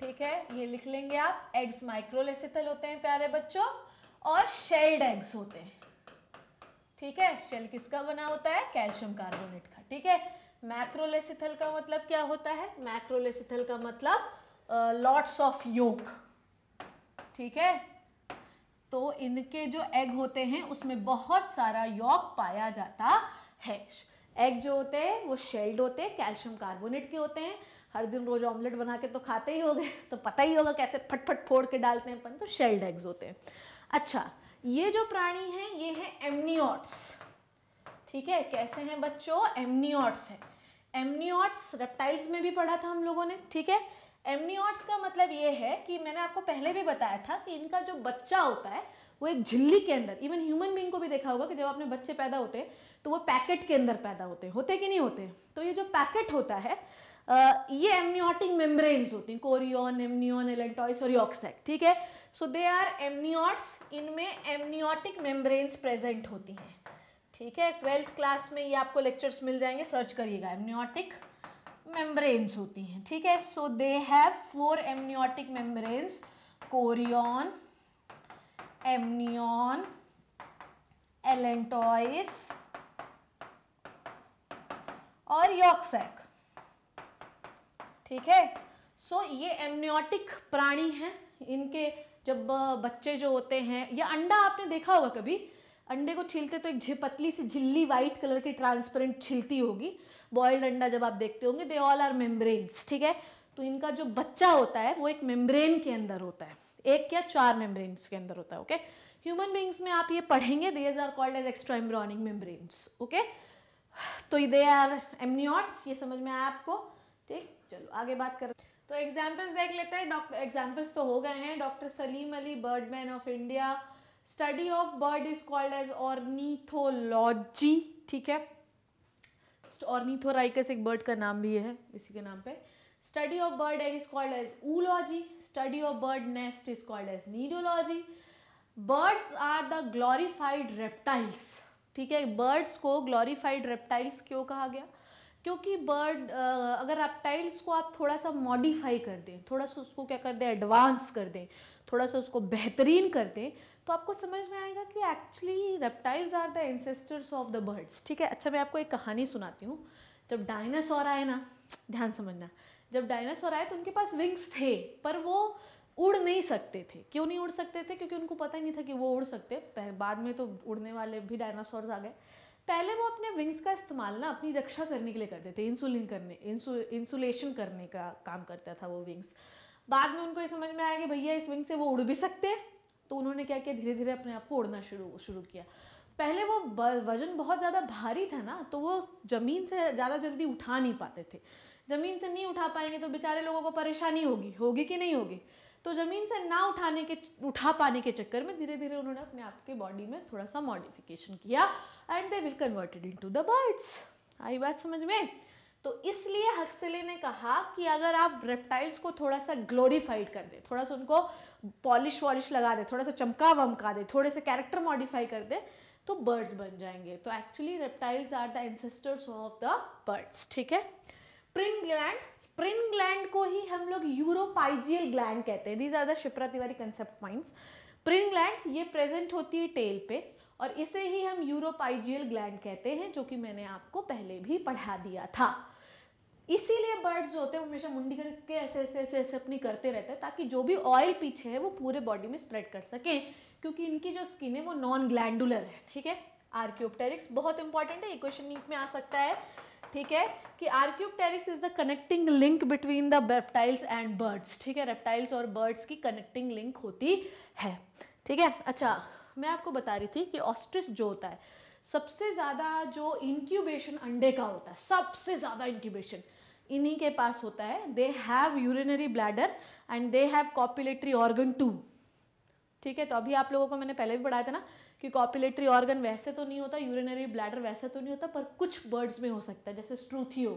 S1: ठीक है ये लिख लेंगे आप एग्स माइक्रोलेसिथल होते हैं प्यारे बच्चों और शेल्ड एग्स होते हैं ठीक है शेल किसका बना होता है कैल्शियम कार्बोनेट का ठीक है मैक्रोलेसिथल का मतलब क्या होता है मैक्रोलेसिथल का मतलब लॉट्स ऑफ योक ठीक है तो इनके जो एग होते हैं उसमें बहुत सारा योक पाया जाता है एग जो होते हैं वो शेल्ड होते हैं कैल्शियम कार्बोनेट के होते हैं हर दिन रोज ऑमलेट बना के तो खाते ही हो गए तो पता ही होगा कैसे फटफट फोड़ के डालते हैं अपन तो शेल्ड एग्स होते हैं अच्छा ये जो प्राणी हैं ये है एमनियोट्स ठीक है कैसे हैं बच्चों एमनियोट्स हैं एमनियोट्स रेप्टाइल्स में भी पढ़ा था हम लोगों ने ठीक है एमनियोट्स का मतलब ये है कि मैंने आपको पहले भी बताया था कि इनका जो बच्चा होता है वो एक झिल्ली के अंदर इवन ह्यूमन बींग को भी देखा होगा कि जब अपने बच्चे पैदा होते तो वो पैकेट के अंदर पैदा होते होते कि नहीं होते तो ये जो पैकेट होता है ये एमनियोटिक मेम्ब्रेन्स होती हैं कोरियन एमनियन एलेंटॉइस और योक्सैक ठीक है सो दे आर एमनियॉट्स इनमें एमनियोटिक मेम्ब्रेन्स प्रेजेंट होती हैं ठीक है ट्वेल्थ क्लास में ये आपको लेक्चर्स मिल जाएंगे सर्च करिएगा एमनियोटिक मेम्ब्रेन्स होती हैं ठीक है so they have four amniotic membranes chorion amnion allantois और यॉक्सैक ठीक है सो so, ये एमनियोटिक प्राणी हैं इनके जब बच्चे जो होते हैं या अंडा आपने देखा होगा कभी अंडे को छीलते तो एक पतली सी झिल्ली वाइट कलर की ट्रांसपेरेंट छिलती होगी बॉयल्ड अंडा जब आप देखते होंगे दे ऑल आर मेम्ब्रेन्स ठीक है तो इनका जो बच्चा होता है वो एक मेम्ब्रेन के अंदर होता है एक या चार मेम्ब्रेन्स के अंदर होता है ओके ह्यूमन बींग्स में आप ये पढ़ेंगे these are called as extra embryonic membranes okay तो दे आर एमनियॉट्स ये समझ में आया आपको ठीक चलो आगे बात कर तो एग्जाम्पल्स देख लेते हैं डॉक्टर एग्जाम्पल्स तो हो गए हैं doctor Salim Ali bird man of India study of bird is called as ornithology ठीक है ऑर्नीथोराइकस एक बर्ड का नाम भी है इसी के नाम पे study of bird is called as oology study of bird nest is called as nidology birds are the glorified reptiles ठीक है बर्ड्स को ग्लोरीफाइड रेप्टाइल्स क्यों कहा गया क्योंकि बर्ड अगर आप टाइल्स को आप थोड़ा सा मॉडिफाई कर दें थोड़ा सा उसको क्या कर दें एडवांस कर दें थोड़ा सा उसको बेहतरीन कर दें तो आपको समझ में आएगा कि actually reptiles are the ancestors of the birds ठीक है अच्छा मैं आपको एक कहानी सुनाती हूँ जब डायनासोर आए ना ध्यान समझना जब डायनासोर आए तो उनके पास विंग्स थे पर वो उड़ नहीं सकते थे क्यों नहीं उड़ सकते थे क्योंकि उनको पता ही नहीं था कि वो उड़ सकते बाद में तो उड़ने वाले भी डायनासोर्स आ गए पहले वो अपने विंग्स का इस्तेमाल ना अपनी रक्षा करने के लिए करते थे इंसुलिन करने इंसु इंसुलेशन करने का काम करता था वो विंग्स बाद में उनको ये समझ में आया कि भैया इस विंग से वो उड़ भी सकते हैं तो उन्होंने क्या किया धीरे धीरे अपने आप को उड़ना शुरू शुरू किया पहले वो वजन बहुत ज़्यादा भारी था ना तो वो ज़मीन से ज़्यादा जल्दी उठा नहीं पाते थे ज़मीन से नहीं उठा पाएंगे तो बेचारे लोगों को परेशानी होगी होगी कि नहीं होगी तो ज़मीन से ना उठाने के उठा पाने के चक्कर में धीरे धीरे उन्होंने अपने आप के बॉडी में थोड़ा सा मॉडिफिकेशन किया and they will converted into the birds आई बात समझ में तो इसलिए हक्सले ने कहा कि अगर आप रेप्टाइल्स को थोड़ा सा ग्लोरीफाइड कर दें थोड़ा सा उनको पॉलिश वॉलिश लगा दें थोड़ा सा चमका वमका दें थोड़े से कैरेक्टर मॉडिफाई कर दें तो बर्ड्स बन जाएंगे तो actually reptiles are the ancestors of the birds ठीक है प्रिन ग्लैंड प्रिन ग्लैंड को ही हम लोग यूरोपाइजियल ग्लैंड कहते हैं these are the Shipra Tiwari concept points preen gland ये प्रेजेंट होती है टेल पे और इसे ही हम यूरोपाइजियल ग्लैंड कहते हैं जो कि मैंने आपको पहले भी पढ़ा दिया था इसीलिए बर्ड्स होते हैं हमेशा मुंडी करके ऐसे ऐसे ऐसे ऐसे अपनी करते रहते हैं ताकि जो भी ऑयल पीछे है वो पूरे बॉडी में स्प्रेड कर सकें क्योंकि इनकी जो स्किन है वो नॉन ग्लैंडुलर है ठीक है आर्क्योपटेरिक्स बहुत इंपॉर्टेंट है इक्वेशन नीट में आ सकता है ठीक है कि archaeopteryx is the connecting link between the reptiles and birds ठीक है रेप्टाइल्स और बर्ड्स की कनेक्टिंग लिंक होती है ठीक है अच्छा मैं आपको बता रही थी कि ऑस्ट्रिस जो होता है सबसे ज़्यादा जो इंक्यूबेशन अंडे का होता है सबसे ज़्यादा इंक्यूबेशन इन्हीं के पास होता है they have urinary bladder and they have copulatory organ too ठीक है तो अभी आप लोगों को मैंने पहले भी पढ़ाया था ना कि कॉपुलेटरी ऑर्गन वैसे तो नहीं होता यूरिनरी ब्लैडर वैसे तो नहीं होता पर कुछ बर्ड्स में हो सकता है जैसे स्ट्रूथियो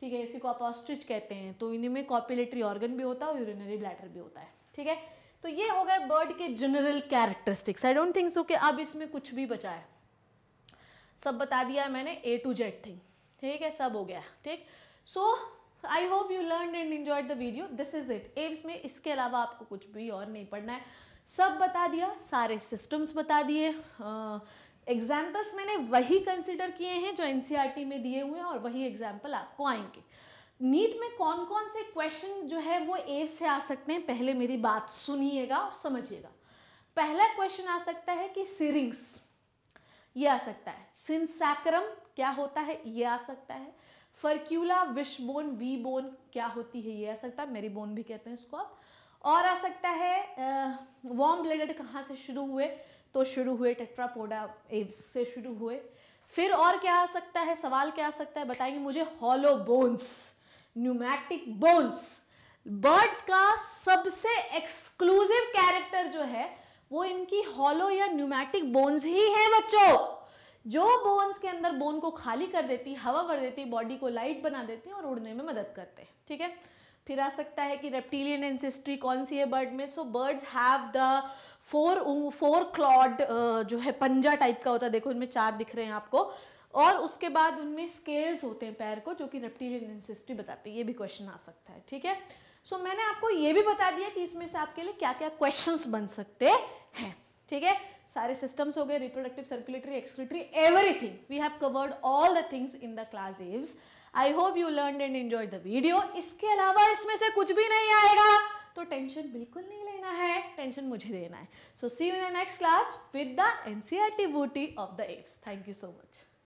S1: ठीक है इसी को आप ऑस्ट्रिच कहते हैं तो इन्हीं में कॉपुलेटरी ऑर्गन भी होता है और यूरिनरी ब्लैडर भी होता है ठीक है तो ये हो गए बर्ड के general characteristics I don't think so कि अब इसमें कुछ भी बचा है सब बता दिया है मैंने ए टू जेड थिंग ठीक है सब हो गया ठीक so I hope you learn and enjoy the video this is it AIIMS में इसके अलावा आपको कुछ भी और नहीं पढ़ना है सब बता दिया सारे सिस्टम्स बता दिए एग्जाम्पल्स मैंने वही कंसिडर किए हैं जो एन e में दिए हुए हैं और वही एग्जाम्पल आपको आएंगे नीट में कौन कौन से क्वेश्चन जो है वो एव से आ सकते हैं पहले मेरी बात सुनिएगा और समझिएगा पहला क्वेश्चन आ सकता है कि सीरिंग्स ये आ सकता है सिंसैक्रम क्या होता है ये आ सकता है furcula wish bone V bone क्या होती है ये आ सकता है मेरी बोन भी कहते हैं इसको आप और आ सकता है वॉम ब्लडेड कहाँ से शुरू हुए तो शुरू हुए टेट्रापोडा एव्स से शुरू हुए फिर और क्या आ सकता है सवाल क्या आ सकता है बताएंगे मुझे hollow bones pneumatic bones birds का सबसे एक्सक्लूसिव कैरेक्टर जो है वो इनकी हॉलो या न्यूमैटिक बोन्स ही है बच्चों जो बोन्स के अंदर बोन को खाली कर देती हवा भर देती बॉडी को लाइट बना देती और उड़ने में मदद करते हैं ठीक है फिर आ सकता है कि रेप्टिलियन एंसेस्ट्री कौन सी है बर्ड में so birds have the four four clawed जो है पंजा टाइप का होता है देखो इनमें चार दिख रहे हैं आपको और उसके बाद उनमें स्केल्स होते हैं पैर को जो कि रेप्टिलियन एंसेस्ट्री बताती है ये भी क्वेश्चन आ सकता है ठीक है सो so, मैंने आपको ये भी बता दिया कि इसमें से आपके लिए क्या क्या क्वेश्चन बन सकते हैं ठीक है सारे सिस्टम्स हो गए reproductive circulatory excretory everything we have covered all the things in the class I hope you learn and enjoy the video इसके अलावा इसमें से कुछ भी नहीं आएगा तो टेंशन बिल्कुल नहीं लेना है टेंशन मुझे देना है so see you in next class with the NCERT beauty of the apps thank you so much